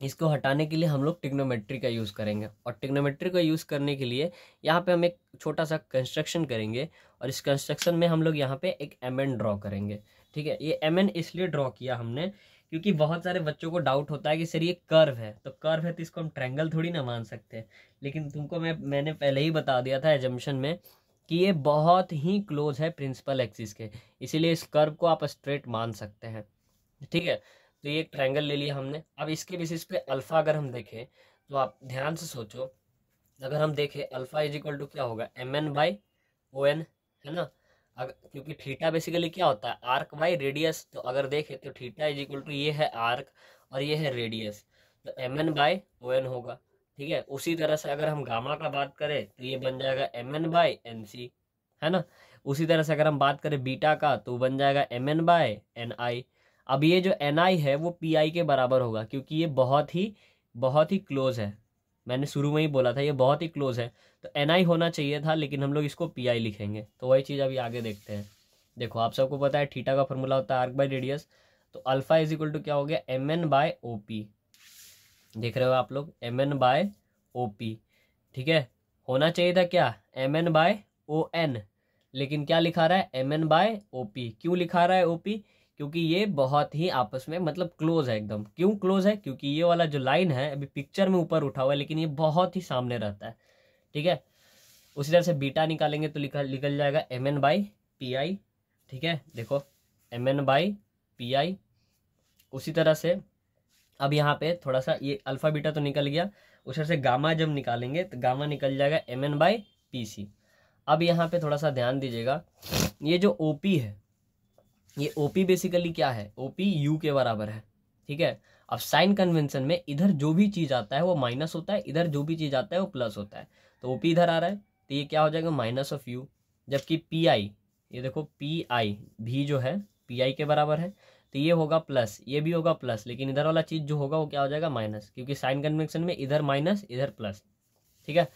इसको हटाने के लिए हम लोग टिग्नोमेट्री का यूज़ करेंगे और टिग्नोमेट्री का यूज़ करने के लिए यहाँ पे हम एक छोटा सा कंस्ट्रक्शन करेंगे और इस कंस्ट्रक्शन में हम लोग यहाँ पे एक एम एन ड्रॉ करेंगे ठीक है ये एम एन इसलिए ड्रॉ किया हमने क्योंकि बहुत सारे बच्चों को डाउट होता है कि सर ये कर्व है तो कर्व है तो इसको हम ट्रैंगल थोड़ी ना मान सकते लेकिन तुमको मैं मैंने पहले ही बता दिया था एजम्पन में कि ये बहुत ही क्लोज है प्रिंसिपल एक्सिस के इसीलिए इस कर्व को आप स्ट्रेट मान सकते हैं ठीक है तो ये एक ट्रायंगल ले लिया हमने अब इसके बेसिस पे अल्फा अगर हम देखें तो आप ध्यान से सोचो अगर हम देखें अल्फा इज इक्वल टू क्या होगा M N by O N है ना अगर क्योंकि थीटा बेसिकली क्या होता है आर्क बाई रेडियस तो अगर देखें तो थीटा इज इक्वल टू ये है आर्क और ये है रेडियस तो M N by O N होगा ठीक है उसी तरह से अगर हम गामा का बात करें तो ये बन जाएगा M N by N C है ना उसी तरह से अगर हम बात करें बीटा का तो बन जाएगा M N by N I अब ये जो एन आई है वो पी आई के बराबर होगा क्योंकि ये बहुत ही बहुत ही क्लोज है मैंने शुरू में ही बोला था ये बहुत ही क्लोज है तो एन आई होना चाहिए था लेकिन हम लोग इसको पी आई लिखेंगे तो वही चीज़ अभी आगे देखते हैं देखो आप सबको पता है ठीटा का फॉर्मूला होता है आर्क बाई रेडियस तो अल्फा इज इक्वल टू क्या हो गया M N by O P देख रहे हो आप लोग M N by O P ठीक है होना चाहिए था क्या M N by O N लेकिन क्या लिखा रहा है M N by O P क्यों लिखा रहा है ओ पी क्योंकि ये बहुत ही आपस में मतलब क्लोज है एकदम क्यों क्लोज है क्योंकि ये वाला जो लाइन है अभी पिक्चर में ऊपर उठा हुआ है लेकिन ये बहुत ही सामने रहता है ठीक है उसी तरह से बीटा निकालेंगे तो लिखा निकल जाएगा M N by P I ठीक है देखो M N by P I उसी तरह से अब यहाँ पे थोड़ा सा ये अल्फ़ा बीटा तो निकल गया उस तरह से गामा जब निकालेंगे तो गामा निकल जाएगा M N by P C अब यहाँ पे थोड़ा सा ध्यान दीजिएगा ये जो ओ पी है ये ओ पी बेसिकली क्या है ओ पी यू के बराबर है ठीक है अब साइन कन्वेंशन में इधर जो भी चीज़ आता है वो माइनस होता है इधर जो भी चीज़ आता है वो प्लस होता है तो ओ पी इधर आ रहा है तो ये क्या हो जाएगा माइनस ऑफ यू जबकि पी आई ये देखो पी आई भी जो है पी आई के बराबर है तो ये होगा प्लस ये भी होगा प्लस लेकिन इधर वाला चीज़ जो होगा वो क्या हो जाएगा माइनस क्योंकि साइन कन्वेंशन में इधर माइनस इधर प्लस ठीक है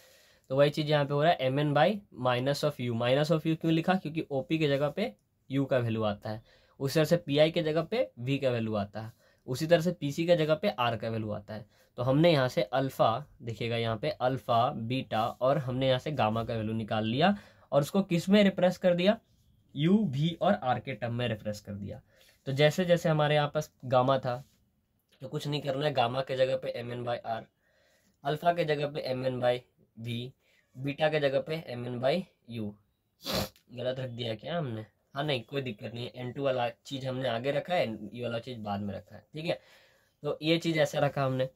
तो वही चीज़ यहाँ पे हो रहा है M N by minus of U minus of U क्यों लिखा क्योंकि ओ पी जगह पे यू का वैल्यू आता है उसी तरह से पी आई के जगह पे वी का वैल्यू आता है उसी तरह से पी सी के जगह पे आर का वैल्यू आता है तो हमने यहाँ से अल्फ़ा देखिएगा यहाँ पे अल्फ़ा बीटा और हमने यहाँ से गामा का वैल्यू निकाल लिया और उसको किस में रिप्रेस कर दिया यू भी और आर के टर्म में रिप्रेस कर दिया तो जैसे जैसे हमारे यहाँ पास गामा था तो कुछ नहीं करना है गामा के जगह पे M N by R alpha के जगह पे M N by V beta के जगह पे एम एन बाई यू गलत रख दिया क्या हमने हाँ नहीं कोई दिक्कत नहीं है एन टू वाला चीज़ हमने आगे रखा है ये वाला चीज़ बाद में रखा है ठीक है तो ये चीज़ ऐसा रखा हमने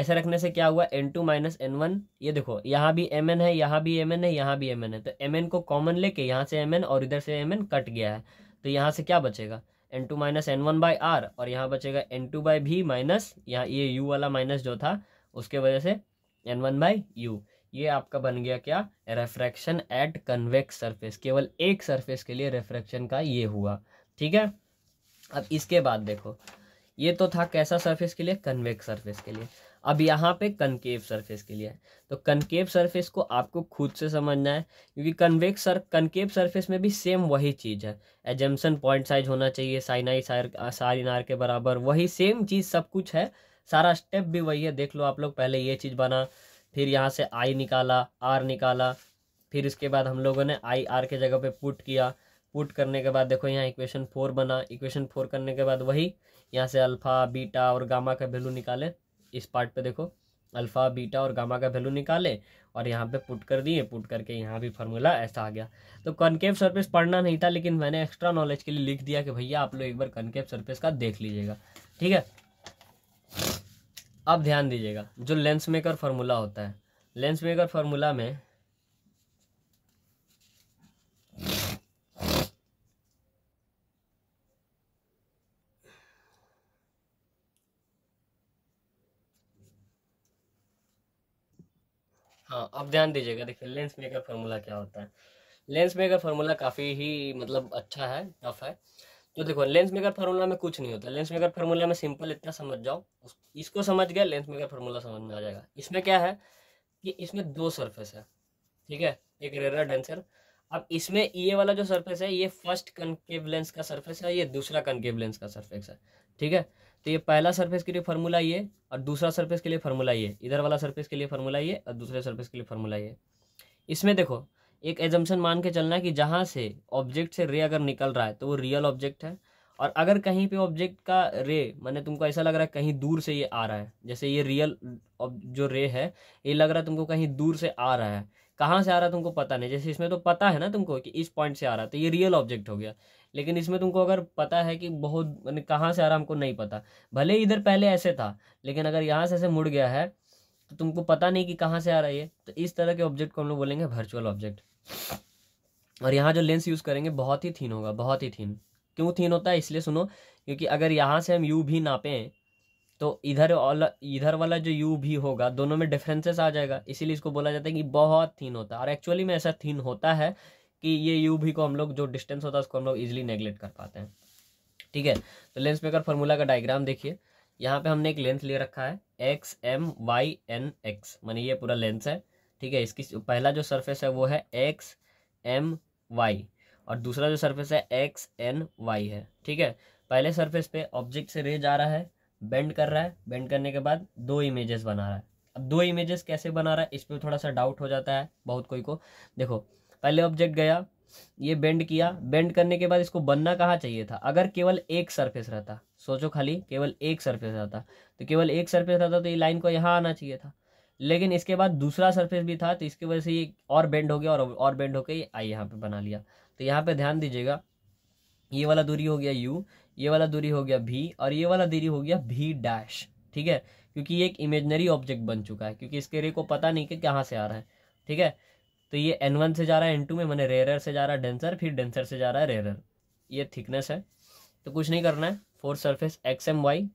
ऐसा रखने से क्या हुआ N two minus N one ये देखो यहाँ भी एम एन है यहाँ भी एम एन है यहाँ भी एम एन है तो एम एन को कॉमन लेके यहाँ से एम एन और इधर से एम एन कट गया है तो यहाँ से क्या बचेगा N two minus N one by R और यहाँ बचेगा N two by V minus यहाँ ये यू वाला माइनस जो था उसके वजह से एन वन बाई यू ये आपका बन गया क्या रेफ्रैक्शन एट कन्वेक्स सरफेस केवल एक सरफेस के लिए रेफ्रैक्शन का ये हुआ ठीक है अब इसके बाद देखो ये तो था कैसा सरफेस के लिए कन्वेक्स सरफेस के लिए अब यहाँ पे कनकेव सरफेस के लिए तो कनकेव सरफेस को आपको खुद से समझना है क्योंकि कन्वेक्स सर कनकेव सरफेस में भी सेम वही चीज़ है एजम्सन पॉइंट साइज होना चाहिए साइनाई सार साइन के बराबर वही सेम चीज़ सब कुछ है सारा स्टेप भी वही है देख लो आप लोग पहले ये चीज़ बना फिर यहाँ से आई निकाला आर निकाला फिर इसके बाद हम लोगों ने आई आर के जगह पे पुट किया पुट करने के बाद देखो यहाँ इक्वेशन फोर बना इक्वेशन फोर करने के बाद वही यहाँ से अल्फ़ा बीटा और गामा का वैल्यू निकाले इस पार्ट पे देखो अल्फ़ा बीटा और गामा का वैल्यू निकाले और यहाँ पे पुट कर दिए पुट करके यहाँ भी फार्मूला ऐसा आ गया तो कनकेव सर्फेस पढ़ना नहीं था लेकिन मैंने एक्स्ट्रा नॉलेज के लिए लिख दिया कि भैया आप लोग एक बार कनकेव सर्फेस का देख लीजिएगा ठीक है अब ध्यान दीजिएगा जो लेंस मेकर फार्मूला होता है लेंस मेकर फार्मूला में हाँ अब ध्यान दीजिएगा देखिए लेंस मेकर फार्मूला क्या होता है लेंस मेकर फार्मूला काफ़ी ही मतलब अच्छा है टफ है तो देखो लेंस मेकर फार्मूला में कुछ नहीं होता लेंस मेकर फार्मूला में सिंपल इतना समझ जाओ इसको समझ गया लेंस मेकर फार्मूला समझ में आ जाएगा इसमें क्या है कि इसमें दो सर्फेस है ठीक है एक रेरा डेंसर अब इसमें ये वाला जो सरफेस है ये फर्स्ट कनकेव लेंस का सरफेस है ये दूसरा कनकेव लेंस का सरफेस है ठीक है तो ये पहला सरफेस के लिए फार्मूला ये और दूसरा सरफेस के लिए फार्मूला ये इधर वाला सरफेस के लिए फार्मूला ये और दूसरे सरफेस के लिए फार्मूला ये इसमें देखो एक एजम्पन मान के चलना है कि जहाँ से ऑब्जेक्ट से रे अगर निकल रहा है तो वो रियल ऑब्जेक्ट है और अगर कहीं पे ऑब्जेक्ट का रे मैंने तुमको ऐसा लग रहा है कहीं दूर से ये आ रहा है जैसे ये रियल जो रे है ये लग रहा है तुमको कहीं दूर से आ रहा है कहाँ से आ रहा है तुमको पता नहीं जैसे इसमें तो पता है ना तुमको कि इस पॉइंट से आ रहा है तो ये रियल ऑब्जेक्ट हो गया लेकिन इसमें तुमको अगर पता है कि बहुत मैंने कहाँ से आ रहा हमको नहीं पता भले इधर पहले ऐसे था लेकिन अगर यहाँ से ऐसे मुड़ गया है तो तुमको पता नहीं कि कहाँ से आ रही है तो इस तरह के ऑब्जेक्ट को हम लोग बोलेंगे वर्चुअल ऑब्जेक्ट और यहाँ जो लेंस यूज़ करेंगे बहुत ही थीन होगा बहुत ही थीन क्यों थीन होता है इसलिए सुनो क्योंकि अगर यहाँ से हम यू भी नापें तो इधर वाला इधर वाला जो यू भी होगा दोनों में डिफरेंसेस आ जाएगा इसीलिए इसको बोला जाता है कि बहुत थीन होता है और एक्चुअली में ऐसा थीन होता है कि ये यू भी को हम लोग जो डिस्टेंस होता है उसको हम लोग इजिली नेग्लेक्ट कर पाते हैं ठीक है तो लेंस मेकर फॉर्मूला का डायग्राम देखिए यहाँ पे हमने एक लेंथ ले रखा है X M Y N X मानी ये पूरा लेंथ है ठीक है इसकी पहला जो सरफेस है वो है एक्स एम वाई और दूसरा जो सरफेस है एक्स एन वाई है ठीक है पहले सरफेस पे ऑब्जेक्ट से रेज आ रहा है बेंड कर रहा है बेंड करने के बाद दो इमेजेस बना रहा है अब दो इमेजेस कैसे बना रहा है इस पर थोड़ा सा डाउट हो जाता है बहुत कोई को देखो पहले ऑब्जेक्ट गया ये बेंड किया बेंड करने के बाद इसको बनना कहाँ चाहिए था अगर केवल एक सरफेस रहता सोचो खाली केवल एक सरफेस रहता तो केवल एक सरफेस रहता तो ये लाइन को यहाँ आना चाहिए था लेकिन इसके बाद दूसरा सरफेस भी था तो इसकी वजह से ये और बेंड हो गया और और बेंड होकर ये आई यहाँ पे बना लिया तो यहाँ पे ध्यान दीजिएगा ये वाला दूरी हो गया यू ये वाला दूरी हो गया भी और ये वाला दूरी हो गया भी डैश ठीक है क्योंकि ये एक इमेजनरी ऑब्जेक्ट बन चुका है क्योंकि इसके रे को पता नहीं कि कहाँ से आ रहा है ठीक है तो ये एन वन से जा रहा है एन टू में मैंने रेरर से जा रहा है डेंसर फिर डेंसर से जा रहा है रेयर ये थिकनेस है तो कुछ नहीं करना है for surface X M Y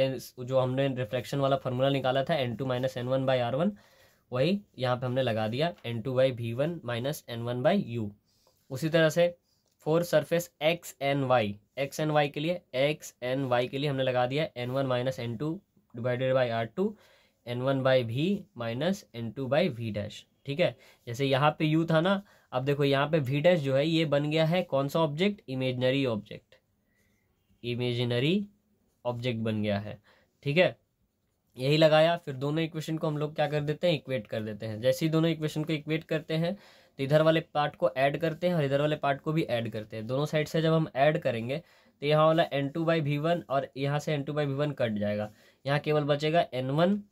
lens जो हमने रिफ्लेक्शन वाला फार्मूला निकाला था N two minus N one by R one वही यहाँ पे हमने लगा दिया N two by V one minus N one by U उसी तरह से for surface X N Y X N Y के लिए एक्स एन वाई के लिए हमने लगा दिया N one minus N two divided by R two N one by V minus N two by V dash ठीक है जैसे यहाँ पे यू था ना अब देखो यहाँ पे वी डैश जो है ये बन गया है कौन सा object imaginary object imaginary object बन गया है ठीक है यही लगाया फिर दोनों इक्वेशन को हम लोग क्या कर देते हैं इक्वेट कर देते हैं जैसे ही दोनों इक्वेशन को इक्वेट करते हैं तो इधर वाले पार्ट को ऐड करते हैं और इधर वाले पार्ट को भी ऐड करते हैं दोनों साइड से जब हम ऐड करेंगे तो यहाँ वाला N two by V one और यहाँ से N two by V one cut जाएगा यहाँ केवल बचेगा एन वन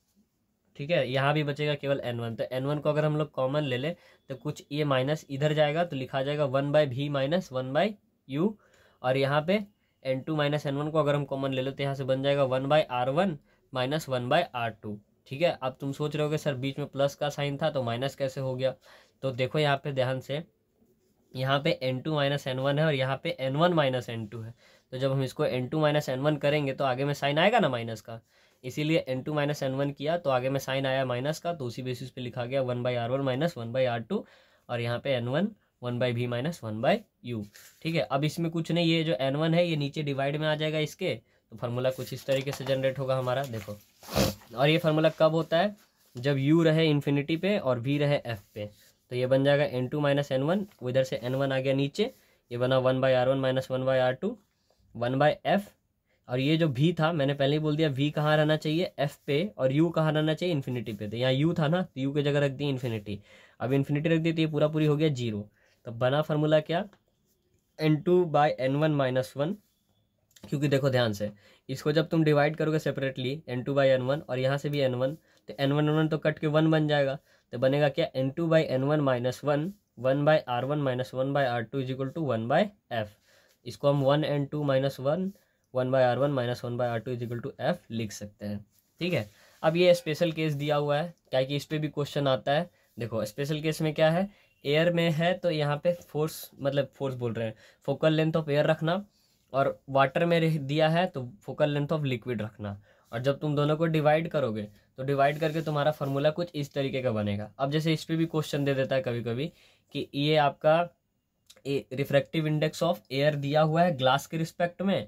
ठीक है यहाँ भी बचेगा केवल एन वन तो एन वन को अगर हम लोग कॉमन ले लें तो कुछ ए माइनस इधर जाएगा तो लिखा जाएगा one by V minus one by U और यहाँ पे N two minus N one को अगर हम कॉमन ले लो तो यहाँ से बन जाएगा one by R one minus one by R two ठीक है अब तुम सोच रहे हो कि सर बीच में प्लस का साइन था तो माइनस कैसे हो गया तो देखो यहाँ पे ध्यान से यहाँ पे N two minus N one है और यहाँ पे N one minus N two है तो जब हम इसको N two minus N one करेंगे तो आगे में साइन आएगा ना माइनस का इसीलिए N two minus N one किया तो आगे में साइन आया माइनस का तो उसी बेसिस पे लिखा गया one by R one minus one by R two और यहाँ पे N one one by V minus one by U ठीक है अब इसमें कुछ नहीं ये जो एन वन है ये नीचे डिवाइड में आ जाएगा इसके तो फार्मूला कुछ इस तरीके से जनरेट होगा हमारा देखो और ये फार्मूला कब होता है जब यू रहे इन्फिनिटी पे और वी रहे एफ पे तो ये बन जाएगा N two minus N one उधर से एन वन आ गया नीचे ये बना one by R one minus one by R two one by F और ये जो भी था मैंने पहले ही बोल दिया वी कहाँ रहना चाहिए एफ पे और यू कहाँ रहना चाहिए इन्फिनिटी पे तो यहाँ यू था ना तो यू की जगह रख दी इन्फिनिटी अब इन्फिनिटी रख दी तो ये पूरा पूरी हो गया जीरो तो बना फार्मूला क्या N two by N one minus one क्योंकि देखो ध्यान से इसको जब तुम डिवाइड करोगे separately N two by N one और यहाँ से भी एन वन तो एन वन एन वन तो कट के वन बन जाएगा तो बनेगा क्या N two by N one minus one one by R one minus one by R two is equal to one by F इसको हम one N two minus one one by R one minus one by R two is equal to F लिख सकते हैं ठीक है अब ये special case दिया हुआ है क्या कि इस पर भी क्वेश्चन आता है देखो स्पेशल केस में क्या है एयर में है तो यहाँ पे फोर्स मतलब फोर्स बोल रहे हैं फोकल लेंथ ऑफ एयर रखना और वाटर में दिया है तो फोकल लेंथ ऑफ लिक्विड रखना और जब तुम दोनों को डिवाइड करोगे तो डिवाइड करके तुम्हारा फॉर्मूला कुछ इस तरीके का बनेगा अब जैसे इस पर भी क्वेश्चन दे देता है कभी कभी कि ये आपका रिफ्रैक्टिव इंडेक्स ऑफ एयर दिया हुआ है ग्लास के रिस्पेक्ट में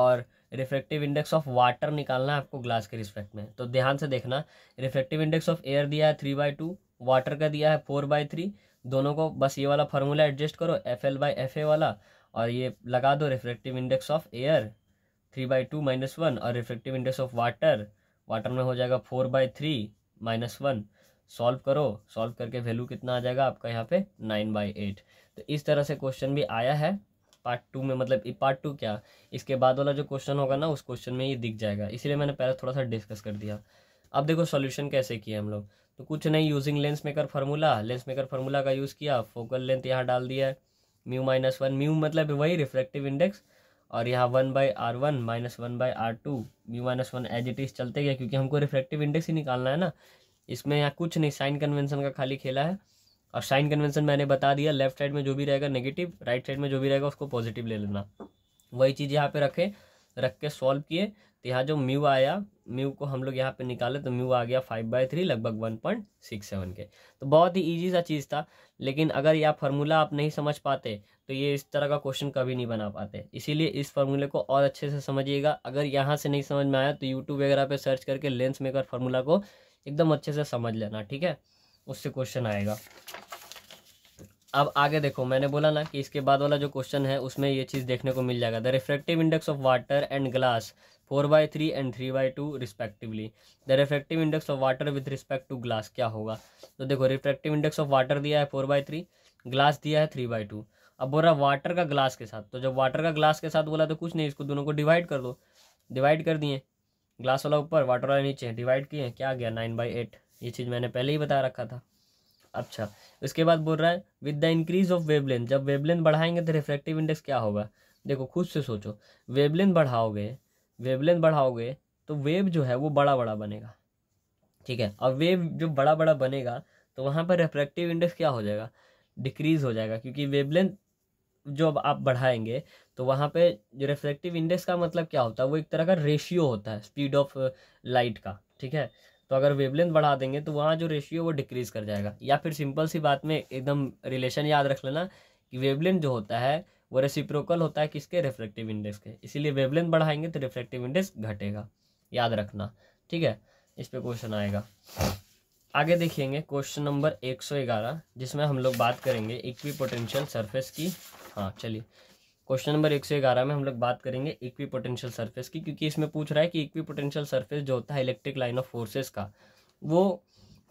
और रिफ्लेक्टिव इंडेक्स ऑफ वाटर निकालना है आपको ग्लास के रिस्पेक्ट में तो ध्यान से देखना रिफ्लेक्टिव इंडेक्स ऑफ एयर दिया है थ्री बाई टू वाटर का दिया है फोर बाई थ्री दोनों को बस ये वाला फार्मूला एडजस्ट करो F L by F A वाला और ये लगा दो reflective index of air three by two minus one और reflective index of water water में हो जाएगा four by three minus one solve करो सॉल्व करके वैल्यू कितना आ जाएगा आपका यहाँ पे नाइन बाई एट तो इस तरह से क्वेश्चन भी आया है पार्ट टू में मतलब पार्ट टू क्या इसके बाद वाला जो क्वेश्चन होगा ना उस क्वेश्चन में ये दिख जाएगा इसलिए मैंने पहले थोड़ा सा डिस्कस कर दिया अब देखो सॉल्यूशन कैसे किया हम लोग तो कुछ नहीं using lens maker formula lens maker formula का यूज़ किया फोकल लेंथ यहाँ डाल दिया है म्यू माइनस वन म्यू मतलब वही रिफ्लेक्टिव इंडेक्स और यहाँ one by R one minus one by R two mu minus one as it is चलते गया क्योंकि हमको रिफ्लेक्टिव इंडेक्स ही निकालना है ना इसमें यहाँ कुछ नहीं साइन कन्वेंशन का खाली खेला है और साइन कन्वेंशन मैंने बता दिया लेफ्ट साइड में जो भी रहेगा नेगेटिव राइट साइड में जो भी रहेगा उसको पॉजिटिव ले लेना वही चीज़ यहाँ पे रखें रख के सॉल्व किए तो यहाँ जो म्यू आया म्यू को हम लोग यहाँ पे निकाले तो म्यू आ गया फाइव बाई थ्री लगभग वन पॉइंट सिक्स सेवन के तो बहुत ही ईजी सा चीज़ था लेकिन अगर यह फार्मूला आप नहीं समझ पाते तो ये इस तरह का क्वेश्चन कभी नहीं बना पाते इसीलिए इस फार्मूले को और अच्छे से समझिएगा अगर यहाँ से नहीं समझ में आया तो यूट्यूब वगैरह पर सर्च करके लेंस मेकर फार्मूला को एकदम अच्छे से समझ लेना ठीक है उससे क्वेश्चन आएगा अब आगे देखो मैंने बोला ना कि इसके बाद वाला जो क्वेश्चन है उसमें ये चीज़ देखने को मिल जाएगा the refractive index of water and glass four by three and three by two respectively the refractive index of water with respect to glass क्या होगा तो देखो रिफ्रेक्टिव इंडेक्स ऑफ वाटर दिया है फोर बाई थ्री ग्लास दिया है three by to अब बोल रहा वाटर का ग्लास के साथ तो जब वाटर का ग्लास के साथ बोला तो कुछ नहीं इसको दोनों को डिवाइड कर दो डिवाइड कर दिए ग्लास वाला ऊपर वाटर वाला नीचे डिवाइड किए क्या आ गया नाइन बाई एट ये चीज़ मैंने पहले ही बता रखा था अच्छा इसके बाद बोल रहा है with the increase of wavelength जब वेवलेंथ बढ़ाएंगे तो रिफ्रैक्टिव इंडेक्स क्या होगा देखो खुद से सोचो वेवलेंथ बढ़ाओगे वेवलेंथ बढ़ाओगे तो वेव जो है वो बड़ा बड़ा बनेगा ठीक है और वेव जो बड़ा बड़ा बनेगा तो वहाँ पर रिफ्रैक्टिव इंडेक्स क्या हो जाएगा डिक्रीज़ हो जाएगा क्योंकि वेवलेंथ जो अब आप बढ़ाएंगे तो वहाँ पे जो रिफ्रैक्टिव इंडेक्स का मतलब क्या होता है वो एक तरह का रेशियो होता है स्पीड ऑफ लाइट का ठीक है तो अगर वेवलेंथ बढ़ा देंगे तो वहाँ जो रेशियो वो डिक्रीज कर जाएगा या फिर सिंपल सी बात में एकदम रिलेशन याद रख लेना कि वेवलेंथ जो होता है वो रेसिप्रोकल होता है किसके रिफ्लेक्टिव इंडेक्स के इसीलिए वेवलेंथ बढ़ाएंगे तो रिफ्लेक्टिव इंडेक्स घटेगा याद रखना ठीक है इस पर क्वेश्चन आएगा आगे देखेंगे क्वेश्चन नंबर एक जिसमें हम लोग बात करेंगे इक्वी पोटेंशियल सरफेस की हाँ चलिए क्वेश्चन नंबर एक सौ ग्यारह में हम लोग बात करेंगे इक्वी पोटेंशियल सर्फेस की क्योंकि इसमें पूछ रहा है कि इक्वी पोटेंशियल सर्फेस जो होता है इलेक्ट्रिक लाइन ऑफ फोर्सेस का वो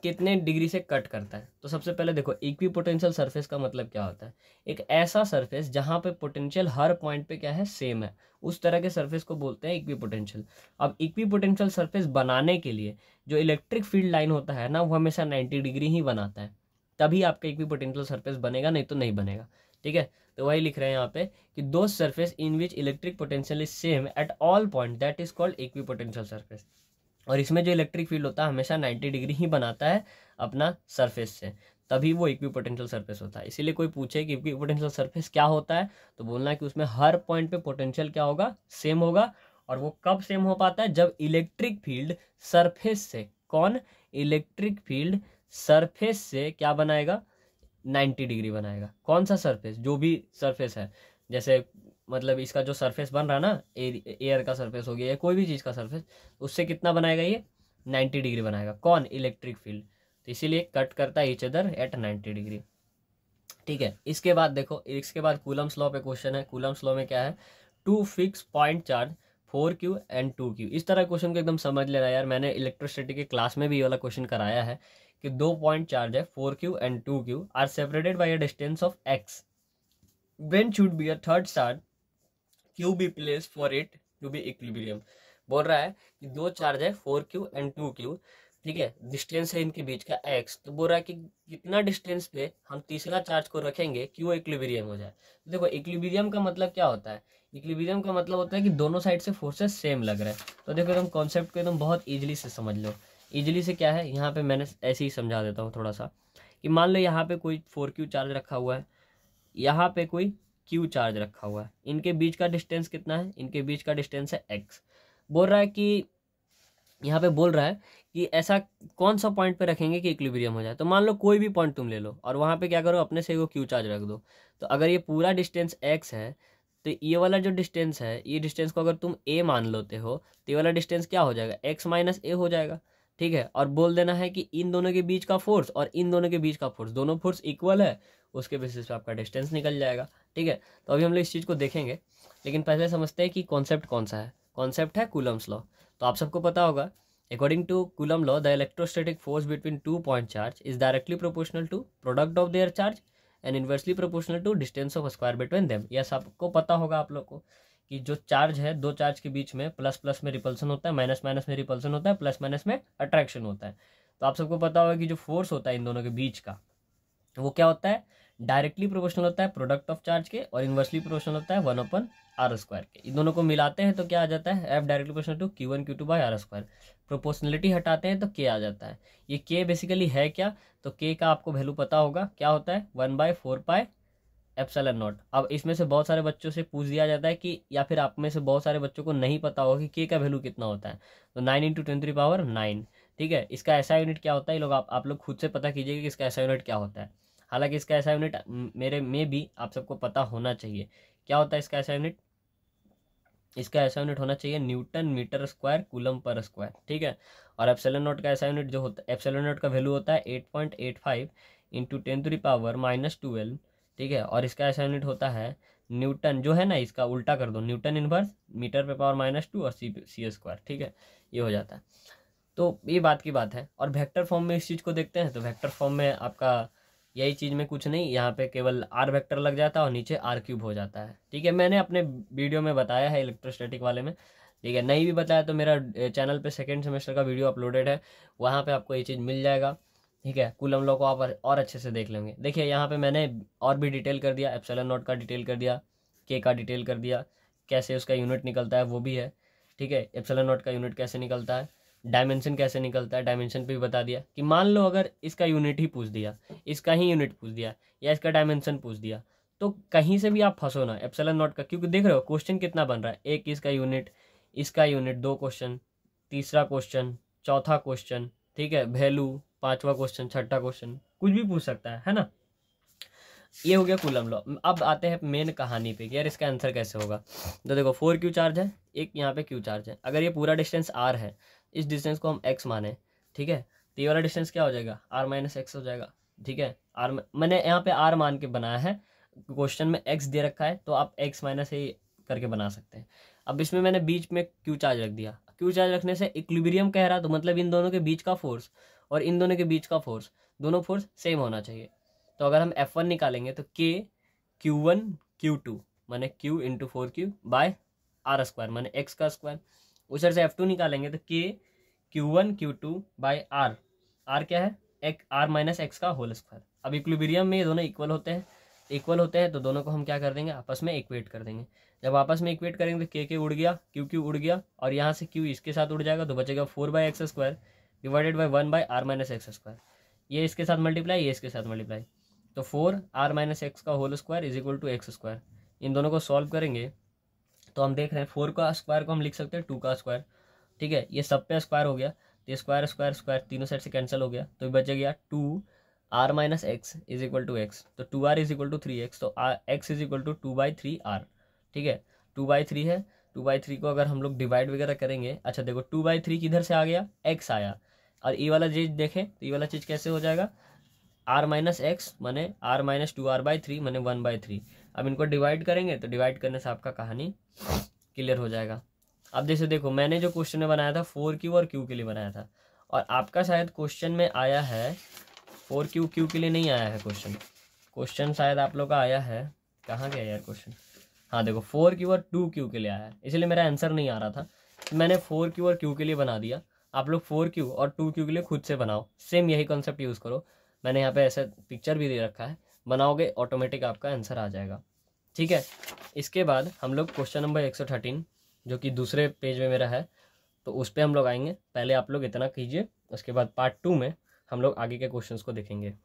कितने डिग्री से कट करता है तो सबसे पहले देखो इक्वी पोटेंशियल सर्फेस का मतलब क्या होता है एक ऐसा सर्फेस जहाँ पे पोटेंशियल हर पॉइंट पे क्या है सेम है उस तरह के सर्फेस को बोलते हैं इक्वी पोटेंशियल अब इक्वी पोटेंशियल सर्फेस बनाने के लिए जो इलेक्ट्रिक फील्ड लाइन होता है ना वो हमेशा नाइन्टी डिग्री ही बनाता है तभी आपका इक्वी पोटेंशियल सर्फेस बनेगा नहीं तो नहीं बनेगा ठीक है तो वही लिख रहे हैं यहाँ पे कि दो surface in which electric potential is same at all point that is called equipotential surface और इसमें जो इलेक्ट्रिक फील्ड होता है हमेशा 90 डिग्री ही बनाता है अपना सरफेस से तभी वो इक्वी पोटेंशियल सर्फेस होता है इसीलिए कोई पूछे कि इक्वी पोटेंशियल सर्फेस क्या होता है तो बोलना है कि उसमें हर पॉइंट पे पोटेंशियल क्या होगा सेम होगा और वो कब सेम हो पाता है जब इलेक्ट्रिक फील्ड सरफेस से कौन इलेक्ट्रिक फील्ड सरफेस से क्या बनाएगा 90 डिग्री बनाएगा कौन सा सरफेस जो भी सरफेस है जैसे मतलब इसका जो सरफेस बन रहा है ना एयर एयर का सरफेस हो गया या कोई भी चीज़ का सरफेस उससे कितना बनाएगा ये 90 डिग्री बनाएगा कौन इलेक्ट्रिक फील्ड तो इसीलिए कट करता है इच अदर एट 90 डिग्री ठीक है इसके बाद देखो इसके बाद कूलम्स लॉ पे क्वेश्चन है कूलम्स लॉ में क्या है two fix point charge four Q and two Q इस तरह क्वेश्चन को एकदम समझ लेना यार मैंने इलेक्ट्रिसिटी के क्लास में भी ये वाला क्वेश्चन कराया है कि दो पॉइंट चार्ज है four Q and two Q are separated by a distance of X when should be a third charge Q be place for it to be equilibrium बोल रहा है कि दो चार्ज है four Q and two Q ठीक है distance है इनके बीच का एक्स तो बोल रहा है कि कितना डिस्टेंस पे हम तीसरा चार्ज को रखेंगे कि वो इक्लिबेरियम हो जाए तो देखो इक्लिबेरियम का मतलब क्या होता है इक्लिबेरियम का मतलब होता है कि दोनों साइड से फोर्सेस सेम लग रहे हैं तो देखो एकदम कॉन्सेप्ट को एकदम बहुत ईजिली से समझ लो ईजिली से क्या है यहाँ पे मैंने ऐसे ही समझा देता हूँ थोड़ा सा कि मान लो यहाँ पे कोई फोर क्यू चार्ज रखा हुआ है यहाँ पे कोई क्यू चार्ज रखा हुआ है इनके बीच का डिस्टेंस कितना है इनके बीच का डिस्टेंस है एक्स बोल रहा है कि यहाँ पे बोल रहा है कि ऐसा कौन सा पॉइंट पे रखेंगे कि इक्विलिब्रियम हो जाए तो मान लो कोई भी पॉइंट तुम ले लो और वहाँ पे क्या करो अपने से वो क्यू चार्ज रख दो तो अगर ये पूरा डिस्टेंस एक्स है तो ये वाला जो डिस्टेंस है ये डिस्टेंस को अगर तुम ए मान लेते हो तो ये वाला डिस्टेंस क्या हो जाएगा एक्स माइनस ए हो जाएगा ठीक है और बोल देना है कि इन दोनों के बीच का फोर्स और इन दोनों के बीच का फोर्स दोनों फोर्स इक्वल है उसके बेसिस पे आपका डिस्टेंस निकल जाएगा ठीक है तो अभी हम लोग इस चीज़ को देखेंगे लेकिन पहले समझते हैं कि कॉन्सेप्ट कौन सा है कॉन्सेप्ट है कूलम्स लॉ तो आप सबको पता होगा according to Coulomb law the electrostatic force between two point charge is directly proportional to product of their charge and inversely proportional to distance of square between them यह सबको पता होगा आप लोग को कि जो चार्ज है दो चार्ज के बीच में प्लस प्लस में रिपल्सन होता है माइनस माइनस में रिपल्सन होता है प्लस माइनस में अट्रैक्शन होता है तो आप सबको पता होगा कि जो फोर्स होता है इन दोनों के बीच का वो क्या होता है डायरेक्टली प्रोपोर्शनल होता है प्रोडक्ट ऑफ चार्ज के और इन्वर्सली प्रोपोर्शनल होता है वन ओपन आर स्क्वायर के इन दोनों को मिलाते हैं तो क्या आ जाता है F directly proportional to Q one Q two by R square proportionality हटाते हैं तो के आ जाता है ये के बेसिकली है क्या तो के का आपको वैल्यू पता होगा क्या होता है one by four pi epsilon naught अब इसमें से बहुत सारे बच्चों से पूछ दिया जाता है कि या फिर आप में से बहुत सारे बच्चों को नहीं पता होगा कि के का वैल्यू कितना होता है तो nine into twenty power nine ठीक है इसका ऐसा यूनिट क्या होता है लोग आप आप लोग खुद से पता कीजिएगा कि इसका ऐसा यूनिट क्या होता है हालांकि इसका ऐसा यूनिट मेरे में भी आप सबको पता होना चाहिए क्या होता है इसका ऐसा यूनिट इसका ऐसा यूनिट होना चाहिए न्यूटन मीटर स्क्वायर कुलम पर स्क्वायर ठीक है और एफसेलन नोट का ऐसा यूनिट जो होता है एफसेलन नोट का वैल्यू होता है eight point eight five into ten to power minus twelve ठीक है और इसका ऐसा यूनिट होता है न्यूटन जो है ना इसका उल्टा कर दो न्यूटन इनवर्स मीटर पे पावर माइनस टू और सी सी स्क्वायर ठीक है ये हो जाता है तो ये बात की बात है और वेक्टर फॉर्म में इस चीज़ को देखते हैं तो वेक्टर फॉर्म में आपका यही चीज़ में कुछ नहीं यहाँ पे केवल आर वेक्टर लग जाता है और नीचे आर क्यूब हो जाता है ठीक है मैंने अपने वीडियो में बताया है इलेक्ट्रोस्टैटिक वाले में ठीक है नहीं भी बताया तो मेरा चैनल पर सेकेंड सेमेस्टर का वीडियो अपलोडेड है वहाँ पर आपको ये चीज़ मिल जाएगा ठीक है कुल हम लोग को आप और अच्छे से देख लेंगे देखिए यहाँ पे मैंने और भी डिटेल कर दिया एप्सलन नोट का डिटेल कर दिया के का डिटेल कर दिया कैसे उसका यूनिट निकलता है वो भी है ठीक है एप्सलन नोट का यूनिट कैसे निकलता है डायमेंशन कैसे निकलता है डायमेंशन भी बता दिया कि मान लो अगर इसका यूनिट ही पूछ दिया इसका ही यूनिट पूछ दिया या इसका डायमेंशन पूछ दिया तो कहीं से भी आप फंसो ना एप्सलन नोट का क्योंकि देख रहे हो क्वेश्चन कितना बन रहा है एक इसका यूनिट इसका यूनिट दो क्वेश्चन तीसरा क्वेश्चन चौथा क्वेश्चन ठीक है वैल्यू पांचवा क्वेश्चन छठा क्वेश्चन कुछ भी पूछ सकता है है ना ये हो गया कुलम लॉ अब आते हैं मेन कहानी पे कि यार इसका आंसर कैसे होगा तो देखो फोर क्यू चार्ज है एक यहाँ पे क्यू चार्ज है अगर ये पूरा डिस्टेंस आर है इस डिस्टेंस को हम एक्स माने ठीक है तो ये वाला डिस्टेंस क्या हो जाएगा आर माइनस एक्स हो जाएगा ठीक है आर मैंने यहाँ पे आर मान के बनाया है क्वेश्चन में एक्स दे रखा है तो आप एक्स माइनस ही करके बना सकते हैं अब इसमें मैंने बीच में क्यू चार्ज रख दिया क्यू चार्ज रखने से इक्विबरियम कह रहा तो मतलब इन दोनों के बीच का फोर्स और इन दोनों के बीच का फोर्स दोनों फोर्स सेम होना चाहिए तो अगर हम एफ वन निकालेंगे तो K Q one Q two मैंने Q into four Q by R square मैंने एक्स का स्क्वायर उधर से एफ टू निकालेंगे तो K Q one Q two by R R क्या है एक आर माइनस एक्स का होल स्क्वायर अब इक्लिबीरियम में ये दोनों इक्वल होते हैं इक्वल होते हैं तो दोनों को हम क्या कर देंगे आपस में इक्वेट कर देंगे जब आपस में इक्वेट करेंगे तो के के उड़ गया क्यू क्यू उड़ गया और यहाँ से क्यू इसके साथ उड़ जाएगा तो बचेगा four by X square divided by one by R minus X square ये इसके साथ मल्टीप्लाई ये इसके साथ मल्टीप्लाई तो फोर आर माइनस एक्स का whole square is equal to X square इन दोनों को सॉल्व करेंगे तो हम देख रहे हैं फोर का स्क्वायर को हम लिख सकते हैं टू का स्क्वायर ठीक है ये सब पे स्क्वायर हो गया तो स्क्वायर स्क्वायर स्क्वायर तीनों साइड से कैंसिल हो गया तो बच गया two R minus X is equal to X तो two R is equal to three X तो X is equal to two by three R ठीक है टू बाई थ्री है टू बाई थ्री को अगर हम लोग डिवाइड वगैरह करेंगे अच्छा देखो टू बाई थ्री किधर से आ गया एक्स आया और ये वाला चीज देखें तो ये वाला चीज कैसे हो जाएगा आर माइनस एक्स मैंने R minus two R by three मैंने वन बाई थ्री अब इनको डिवाइड करेंगे तो डिवाइड करने से आपका कहानी क्लियर हो जाएगा अब जैसे देखो मैंने जो क्वेश्चन बनाया था फोर क्यू और क्यू के लिए बनाया था और आपका शायद क्वेश्चन में आया है फोर क्यू क्यू के लिए नहीं आया है क्वेश्चन क्वेश्चन शायद आप लोग का आया है कहाँ गया यार क्वेश्चन हाँ देखो फोर क्यू और टू क्यू के लिए आया है इसलिए मेरा आंसर नहीं आ रहा था तो मैंने फोर क्यू और क्यू के लिए बना दिया आप लोग फोर क्यू और टू क्यू के लिए खुद से बनाओ सेम यही कॉन्सेप्ट यूज़ करो मैंने यहाँ पे ऐसा पिक्चर भी दे रखा है बनाओगे ऑटोमेटिक आपका आंसर आ जाएगा ठीक है इसके बाद हम लोग क्वेश्चन नंबर एक सौ थर्टीन जो कि दूसरे पेज में मेरा है तो उस पर हम लोग आएंगे पहले आप लोग इतना कीजिए उसके बाद पार्ट टू में हम लोग आगे के क्वेश्चन को देखेंगे